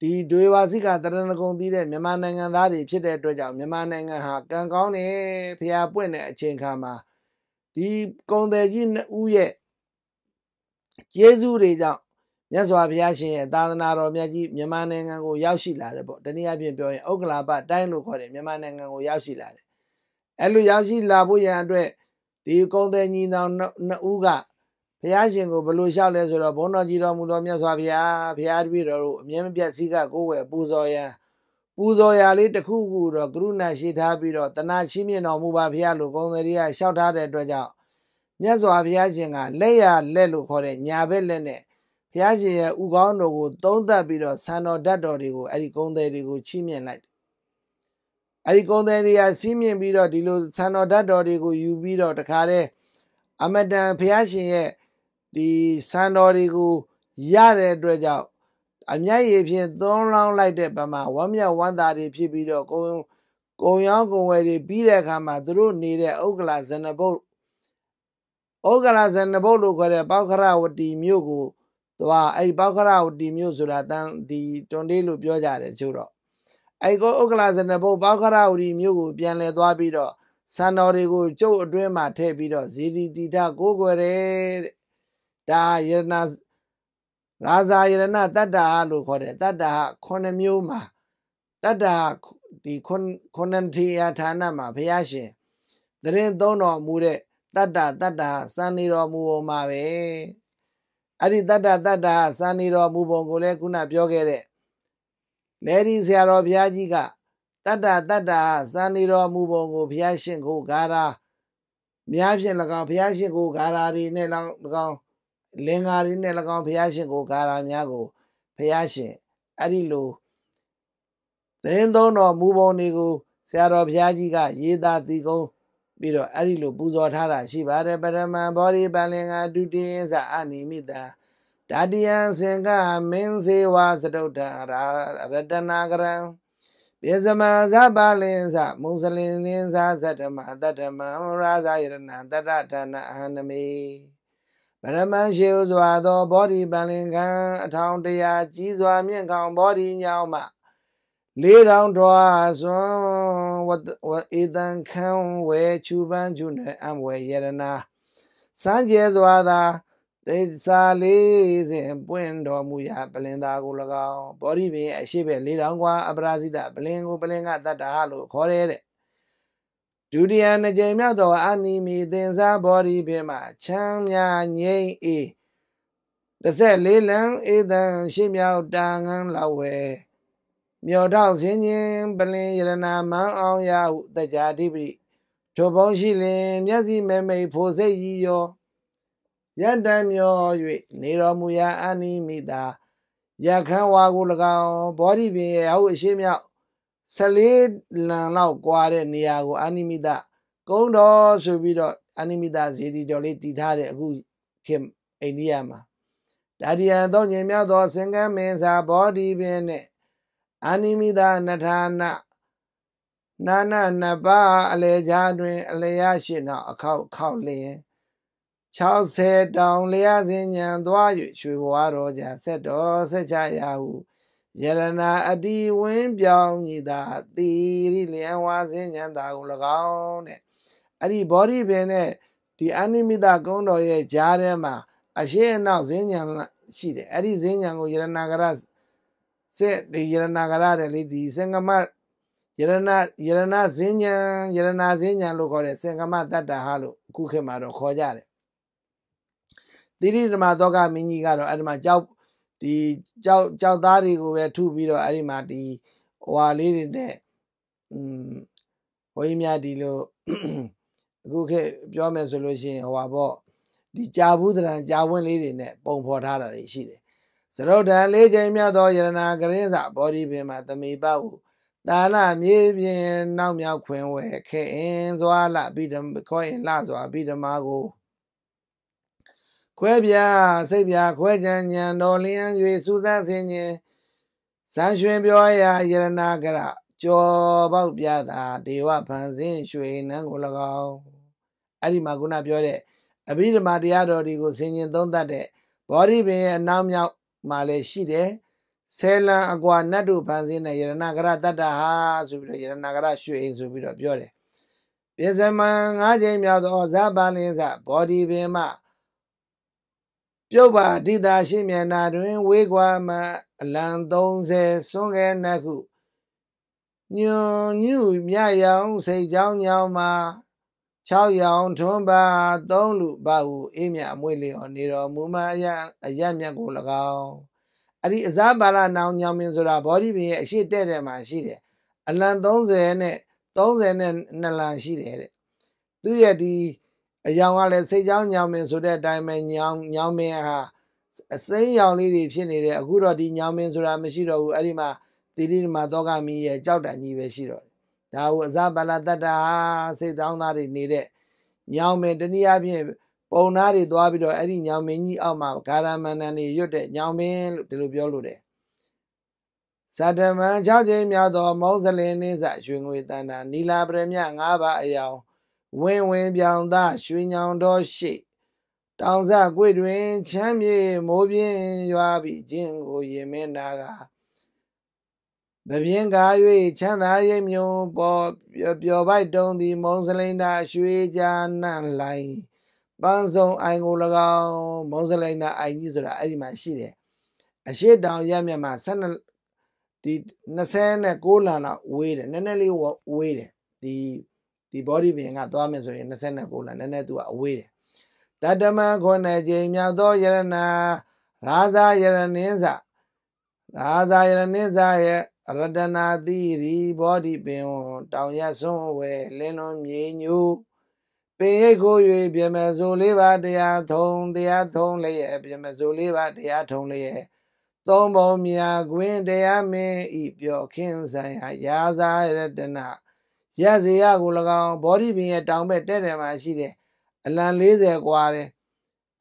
ဒီဒွေဝါစီကတရဏဂုံတည်တဲ့မြန်မာနိုင်ငံသားတွေဖြစ်တဲ့အတွက်ကြောင့်မြန်မာနိုင်ငံဟာကံကောင်းတယ်ဖျားပွင့်တဲ့အချိန်ခါမှာဒီကုန်သည်ကြီးနှစ်ဦးရဲ့ကျေးဇူးတွေကြောင့်မြတ်စွာဘုရားရှင်ရဲ့သာသနာတော်မြတ်ကြီးမြန်မာနိုင်ငံကိုရောက်ရှိလာတယ်ပေါ့တနည်းအားဖြင့်ပြောရင်ဥက္ကလာပတိုင်းလို့ခေါ်တဲ့မြန်မာနိုင်ငံကိုရောက်ရှိလာတယ်အဲ့လိုရောက်ရှိလာဖို့ရန်အတွက်ဒီကုန်သည်ညီနောင်နှစ်ဦးကဘုရားရှင်ကိုဘလို့လျှောက်လဲဆိုတော့ဘုန်းတော်ကြီးတော်မူတော်မြတ်စွာဘုရားဘုရားတပည့်တော်တို့အမြဲမပြတ်စည်းကကိုယ်ဝယ်ပူဇော်ရန်ပူဇော်ရာလေးတစ်ခုခုတော့ကရုဏာရှိထားပြီးတော့တနာချင်းမြင်တော်မူပါဘုရားလို့ကုန်သည်တွေကလျှောက်ထားတဲ့အတွက်ကြောင့်မြတ်စွာဘုရားရှင်ကလက်ရလက်လို့ခေါ်တဲ့ညာဘက်လက်နဲ့ဘုရားရှင်ရဲ့ဥကောင်းတော်ကိုသုံးသပ်ပြီးတော့ဆံတော်ဓာတ်တော်တွေကိုအဲ့ဒီကုံသေးတွေကိုချီးမြှင့်လိုက်အဲ့ဒီကုံသေးတွေကစီးမြင့်ပြီးတော့ဒီလိုဆံတော်ဓာတ်တော်တွေကိုယူပြီးတော့တခါတည်းအမတန်ဘုရားရှင်ရဲ့ဒီဆံတော်တွေကိုရတဲ့အတွက်ကြောင့်အမြတ်ရည်ဖြင့်သုံးလောင်းလိုက်တဲ့ပမာဝမ်းမြဝမ်းသာတွေဖြစ်ပြီးတော့ကိုယ်ကုံရောင်းကုံဝယ်တွေပြီးတဲ့အခါမှာသူတို့နေတဲ့ဥက္ကလာဇနဘုတ်ဩကရာဇန်နဘုတ်လို့ခေါ်တဲ့ပောက္ခရဝတီမြို့ကိုသူကအဲ့ပောက္ခရဝတီမြို့ဆိုတာတန်ဒီတွန်တေးလို့ပြောကြတယ်ချို့တော့အဲ့ကိုဩကရာဇန်နဘုတ်ပောက္ခရဝတီမြို့ကိုပြန်လဲသွားပြီးတော့စံတော်တွေကိုကျုပ်အတွင်းမှာထည့်ပြီးတော့ဇီတီတီထကိုးကွယ်တယ်တဲ့ဒါယရဏရာဇာယရဏတတ္တာလို့ခေါ်တယ်တတ္တာခုနှစ်မျိုးမှာတတ္တာဒီခုနှစ်ထေရဌာနမှာဘုရားရှင်တရင်သုံးတော်မူတဲ့တတ္တတတ္တစံနေတော်မူပုံမှာပဲအဲ့ဒီတတ္တတတ္တစံနေတော်မူပုံကိုလည်းခုနပြောခဲ့တဲ့လေဒီဆရာတော်ဘုရားကြီးကတတ္တတတ္တစံနေတော်မူပုံကိုဘုရားရှင်ကိုဂါရာများဖြင့်၎င်းဘုရားရှင်ကိုဂါရာတွေနဲ့၎င်းလင်္ကာတွေနဲ့၎င်းဘုရားရှင်ကိုဂါရာများကိုဘုရားရှင်အဲ့ဒီလိုသတင်းသုံးတော်မူပုံတွေကိုဆရာတော်ဘုရားကြီးကရေးသားသီကုန်းပြီးတော့အဲ့ဒီလိုပူဇော်ထားတာရှိပါတယ်ပရမန်ဘောဓိပလင်္ဂဒုတိယဇာအနိမိတာဓာတိယစင်ကမင်းစေဝါစတုဒ္ဓရာရတနာကရံပြေဇမဇပါလင်္ဇမုံစလင်လင်္ဇဇတ္တမတတ္တမရာဇယရဏတတ္တဌာနအဟနမေပရမန်ရှိဥစွာသောဘောဓိပလင်္ဂအထောင်တရားကြီးစွာမြင့်ကောင်းဘောဓိညောင်းမှလေးတောင်တွားစွန်ဝတ်ဧတံခံဝဲချူပန်းချူနယ်အံဝဲယရနာစံကျဲစွာသာသေစာလေးစဉ်ပွင့်တော်မူရာပလင်သားကို၎င်းဗောဓိပင်အရှိပဲလေးတောင်ကွာအပရာဇိတပလင်ကိုပလင်ကတတ္တဟလို့ခေါ်ရဲတဲ့ဒုတိယနှစ်ကြိမ်မြောက်တော်အာနိမီသင်္စားဗောဓိပင်မှာချမ်းမြငိမ့်အေး၁၄လံဧတံရှိမြောက်တာငန်းလောက်ဝဲမြော်တော့စင်ချင်းပလင်ယရနာမန်းအောင်ရဟုတကြဓိပတိထိုပုံရှိလင် မျက်စိမဲမိတ်ဖိုစိတ်ရီရောရတ္တမျော၍နေတော်မူရာအာနိမိတာရခန်းဝါကို၎င်းဘောဓိပင်ရဲ့အဟုတ်အရှိမြောက်14လံလောက်ကွာတဲ့နေရာကိုအာနိမိတာကုန်းတော်ဆိုပြီးတော့အာနိမိတာဇေဒီတော်လေးတည်ထားတဲ့အခုခင်အိန္ဒိယမှာဒါဒီယံတော့ညင်မြောက်သောစင်ကမ်းမင်းစာဘောဓိပင်နဲ့အာနိမိတာနထာနာနာနာနပါအလေကြားတွင် အလေရရှိနောက်အခောက်ခောက်လျင်60တောင်လျာစင်ညံသွား၍ရွှေဘွားတော်ကြာဆက်တော်ဆက်ချရာဟုယရနာအတိဝင်းပြောင်းညီတာသီရိလျံဝါစင်ညံတာကို၎င်းတဲ့အဲ့ဒီဘောဓိပင်နဲ့ဒီအနိမိတကုံးတော်ရဲ့ကြားထဲမှာအရှိအနောက်စင်ညံရှိတယ်အဲ့ဒီစင်ညံကိုယရနာကရစစ်ဒီယရဏကရတဲ့လေဒီစင်္ဂမယရဏယရဏဇင်းညာယရဏဇင်းညာလို့ခေါ်တဲ့စင်္ဂမတတ္တဟလို့အခုခေတ်မှာတော့ခေါ်ကြတယ်တိရိဓမ္မသောကမင်းကြီးကတော့အဲ့ဒီမှာကြောက်ဒီကြောက်ကြောက်သားတွေကိုပဲထုပြီးတော့အဲ့ဒီမှာဒီဟွာလေးတွေနဲ့อืมဘုန်းကြီးများဒီလိုအခုခေတ်ပြောမယ်ဆိုလို့ရှိရင်ဟွာပေါ့ဒီကြာဘူးသဏ္ဍာန်ကြာဝင်းလေးတွေနဲ့ပုံဖော်ထားတာတွေရှိတယ်သရုတ်တံလေးချိန်မြတ်သောယရနာကရင်းစာဘောဓိပင်မှာသမိပဟုတာလမြေပြင်နောက်မြောက်ခွင်ဝဲခဲအင်းစွာလပိဓမခွဲအင်လစွာပိဓမာကိုခွဲပြစိတ်ပြခွဲကြံညံတော်လျံ၍စူးစမ်းစင်ခြင်းဇန်ရွှင်ပြောရာယရနာကရကြော်ပေါက်ပြတာဒေဝဖန်ဆင်းရွှေနန်းကို၎င်းအဲ့ဒီမှာခုနပြောတဲ့အဘိဓမ္မာတရားတော်တွေကိုဆင်ញင်သုံးသပ်တဲ့ဗောဓိပင်ရဲ့အနောက်မြောက်မှာလည်းရှိတယ်ဆယ်လံအကွာနတ်တို့ဖန်ဆင်းတဲ့ယရဏကရတတ္တဟာဆိုပြီးတော့ယရဏကရရွှေအိမ်ဆိုပြီးတော့ပြောတယ်ပြဇမံ၅ချိန်မြောက်သောဇပါလင်းစဘောဓိပင်မပြုတ်ပါဒိတာရှိမျက်နာတွင် ဝေးကွာမှအလံ30စွန်းခဲနှစ်ခုညွန်ညူမြရောင်စိတ်ကြောင်းညောင်မှာ6ရောင်ထွန်းပါ3လူပါဟုအေးမြအမွေလျော်နေတော်မူမအယအယမြတ်ကို၎င်းအဲ့ဒီအဇဘာလနောင်ညောင်မင်းဆိုတာဗောဓိပင်ရဲ့အရှိတဲ့တဲ့မှာရှိတယ်အလံ30နဲ့30နဲ့2လံရှိတယ်တဲ့သူရဲ့ဒီအယောင်ကလည်းစိတ်ကြောင်းညောင်မင်းဆိုတဲ့အတိုင်းပဲညောင်ညောင်မင်းဟာအစိမ်းရောင်လေးတွေဖြစ်နေတဲ့အခုတော့ဒီညောင်မင်းဆိုတာမရှိတော့ဘူးအဲ့ဒီမှာတိတိမာသောကမီးရဲ့ကြောက်တန်ကြီးပဲရှိတော့တယ်ဒါဟုအဇပါလတတ္တာစိတ်တောင်းသားတွေနေတဲ့ညောင်မင်းတနည်းအားဖြင့်ပုံနာတွေသွားပြီးတော့အဲ့ဒီညောင်မင်းကြီးအောက်မှာဂါရမန္တန်တွေရွတ်တဲ့ညောင်မင်းလို့ဒီလိုပြောလို့တယ်ဇတမန်6ချိန်မြောက်သောမုံစလင်းနှင်းစရွှေငွေတန်တာနီလာပရမြ9ပါးအယောင်ဝင်းဝင်းပြောင်သားရွှေညောင်တော်ရှိတောင်စကွေတွင်ချမ်းမြေမိုးပြင်းရွာပြီးခြင်းကိုရင်မင်းနာကမပြင်းကား၍ချမ်းသာရိပ်မြုံပေါ်ပျော်ပိုက်တုံသည်မုံစလိန်သာရွှေကြာနှံ့လိုက်ပန်းစုံအိုင်ကို၎င်းမုံစလိန်သာအိုင်ကြီးဆိုတာအဲ့ဒီမှာရှိတယ်အရှိတောင်ရမြမှာ12ဒီ26လမ်းလောက်ဝေးတယ်နည်းနည်းလေးဝေးတယ်ဒီဒီ body ပင်ကသွားမယ်ဆိုရင်26လမ်းနည်းနည်းသူကအဝေးတယ်တတမန်ခေါ်နေခြင်းမြောက်သောယရဏရာဇာယရဏင်းစာရာဇာယရဏင်းစာရဲ့ရတနာတိရိဘောဓိပင်ဝတောင်ရဆွန်းဝဲလင်းလုံးမြေညူပင်ရိတ်ကို၍ပြမဇိုလေးပါတရားထုံတရားထုံလျက်ပြမဇိုလေးပါတရားထုံလျက်သုံးပုံမြာခွင်းတရားမင်းဤပြောခင်းဆိုင်ဟာရာဇာရတနာရဇေယကို၎င်းဘောဓိပင်ရဲ့တောင်ဘက်တဲ့တယ်မှာရှိတယ်အလံ40กว่าတယ်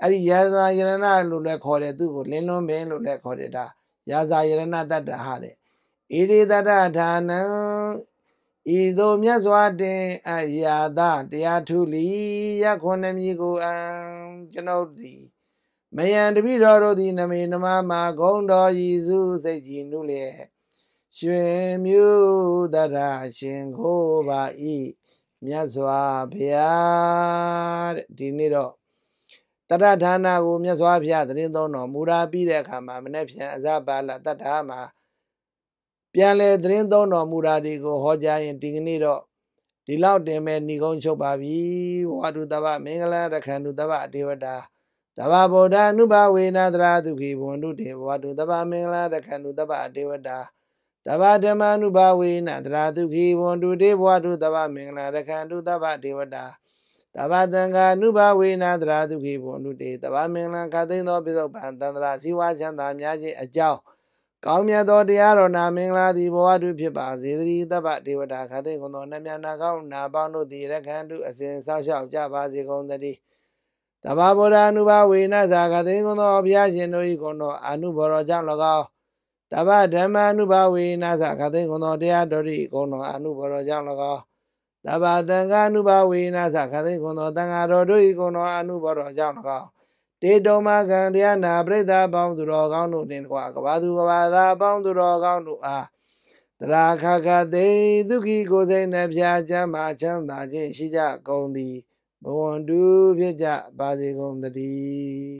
အဲ့ဒီရာဇာယရဏလို့လည်းခေါ်တယ်သူ့ကိုလင်းလုံးပင်လို့လည်းခေါ်တယ်ဒါရာဇာယရဏတတ္တဟာတဲ့ဣရိသတဌာနံဤသို့မြတ်စွာတင်အရာသတရားထုလီယခွန်မြီကိုအံကျွန်ုပ်သည်မယံတပိတော်တို့သည်နမေနမမာဂုံတော်ဤစုစိတ်ကြည်နုလျက်ရွှင်မြူတရာရှင်ကိုပါဤမြတ်စွာဘုရားတဲ့ဒီနေ့တော့တရဌာနာကိုမြတ်စွာဘုရားသတင်းသုံးတော်မူတာပြီးတဲ့အခါမှာမနေ့ပြန်အဇဘာလတတ္ထာမှာပြန်လဲသတင်းသုံးတော်မူတာတွေကိုဟောကြားရင်ဒီကနေ့တော့ဒီလောက်တင်မဲ့ဏိကုံချုပ်ပါပြီဝါဒုတဗမင်္ဂလာရခန္တုတဗအတေဝတာတဗဗောဓအနုဘဝေနာတရာဒုခိဘဝန္တုတေဝါဒုတဗမင်္ဂလာရခန္တုတဗအတေဝတာတဗဓမ္မနုဘဝေနတရာဒုခိဘဝန္တုတေဝါဒုတဗမင်္ဂလာရခန္တုတဗအတေဝတာတဗသံဃာနုဘဝေနာတရာဒုခိဘဝန္တုတေတဗမင်္ဂလာခသိန်းသောပိဿုပံတန္တရာဇီဝချမ်းသာများခြင်းအကြောင်းကောင်းမြတ်သောတရားတော်နာမင်္ဂလာသည်ဘဝတုဖြစ်ပါစေသတည်းတပ္ပဒေဝတာခတိကုံသောနမြနာကောင်းနာပေါင်းတို့သည်ရခန္တုအစဉ်ဆောက်ရှောက်ကြပါစေကုန်သတည်းတဘာဗောဓာနုဘဝေနသာခတိကုံသောဘုရားရှင်တို့၏ကုံသောအနုဘောတော်ကြောင့်၎င်းတဘာဓမ္မနုဘဝေနသာခတိကုံသောတရားတော်၏ကုံသောအနုဘောတော်ကြောင့်၎င်းတဘာတံဃာနုဘဝေနသာခတိကုံသောတံဃာတော်တို့၏ကုံသောအနုဘောတော်ကြောင့်၎င်းတေတောမကံတရားနာပရိသတ်ပေါင်းသူတော်ကောင်းတို့နှင့်တကွာကဘာသူကဘာသာပေါင်းသူတော်ကောင်းတို့အားတရာခခသိဒုက္ခကိုယ်စိတ်နှပြချမ်းမာချမ်းသာခြင်းရှိကြကုန်သည်ဘဝန္တုဖြစ်ကြပါစေကုန်သတည်း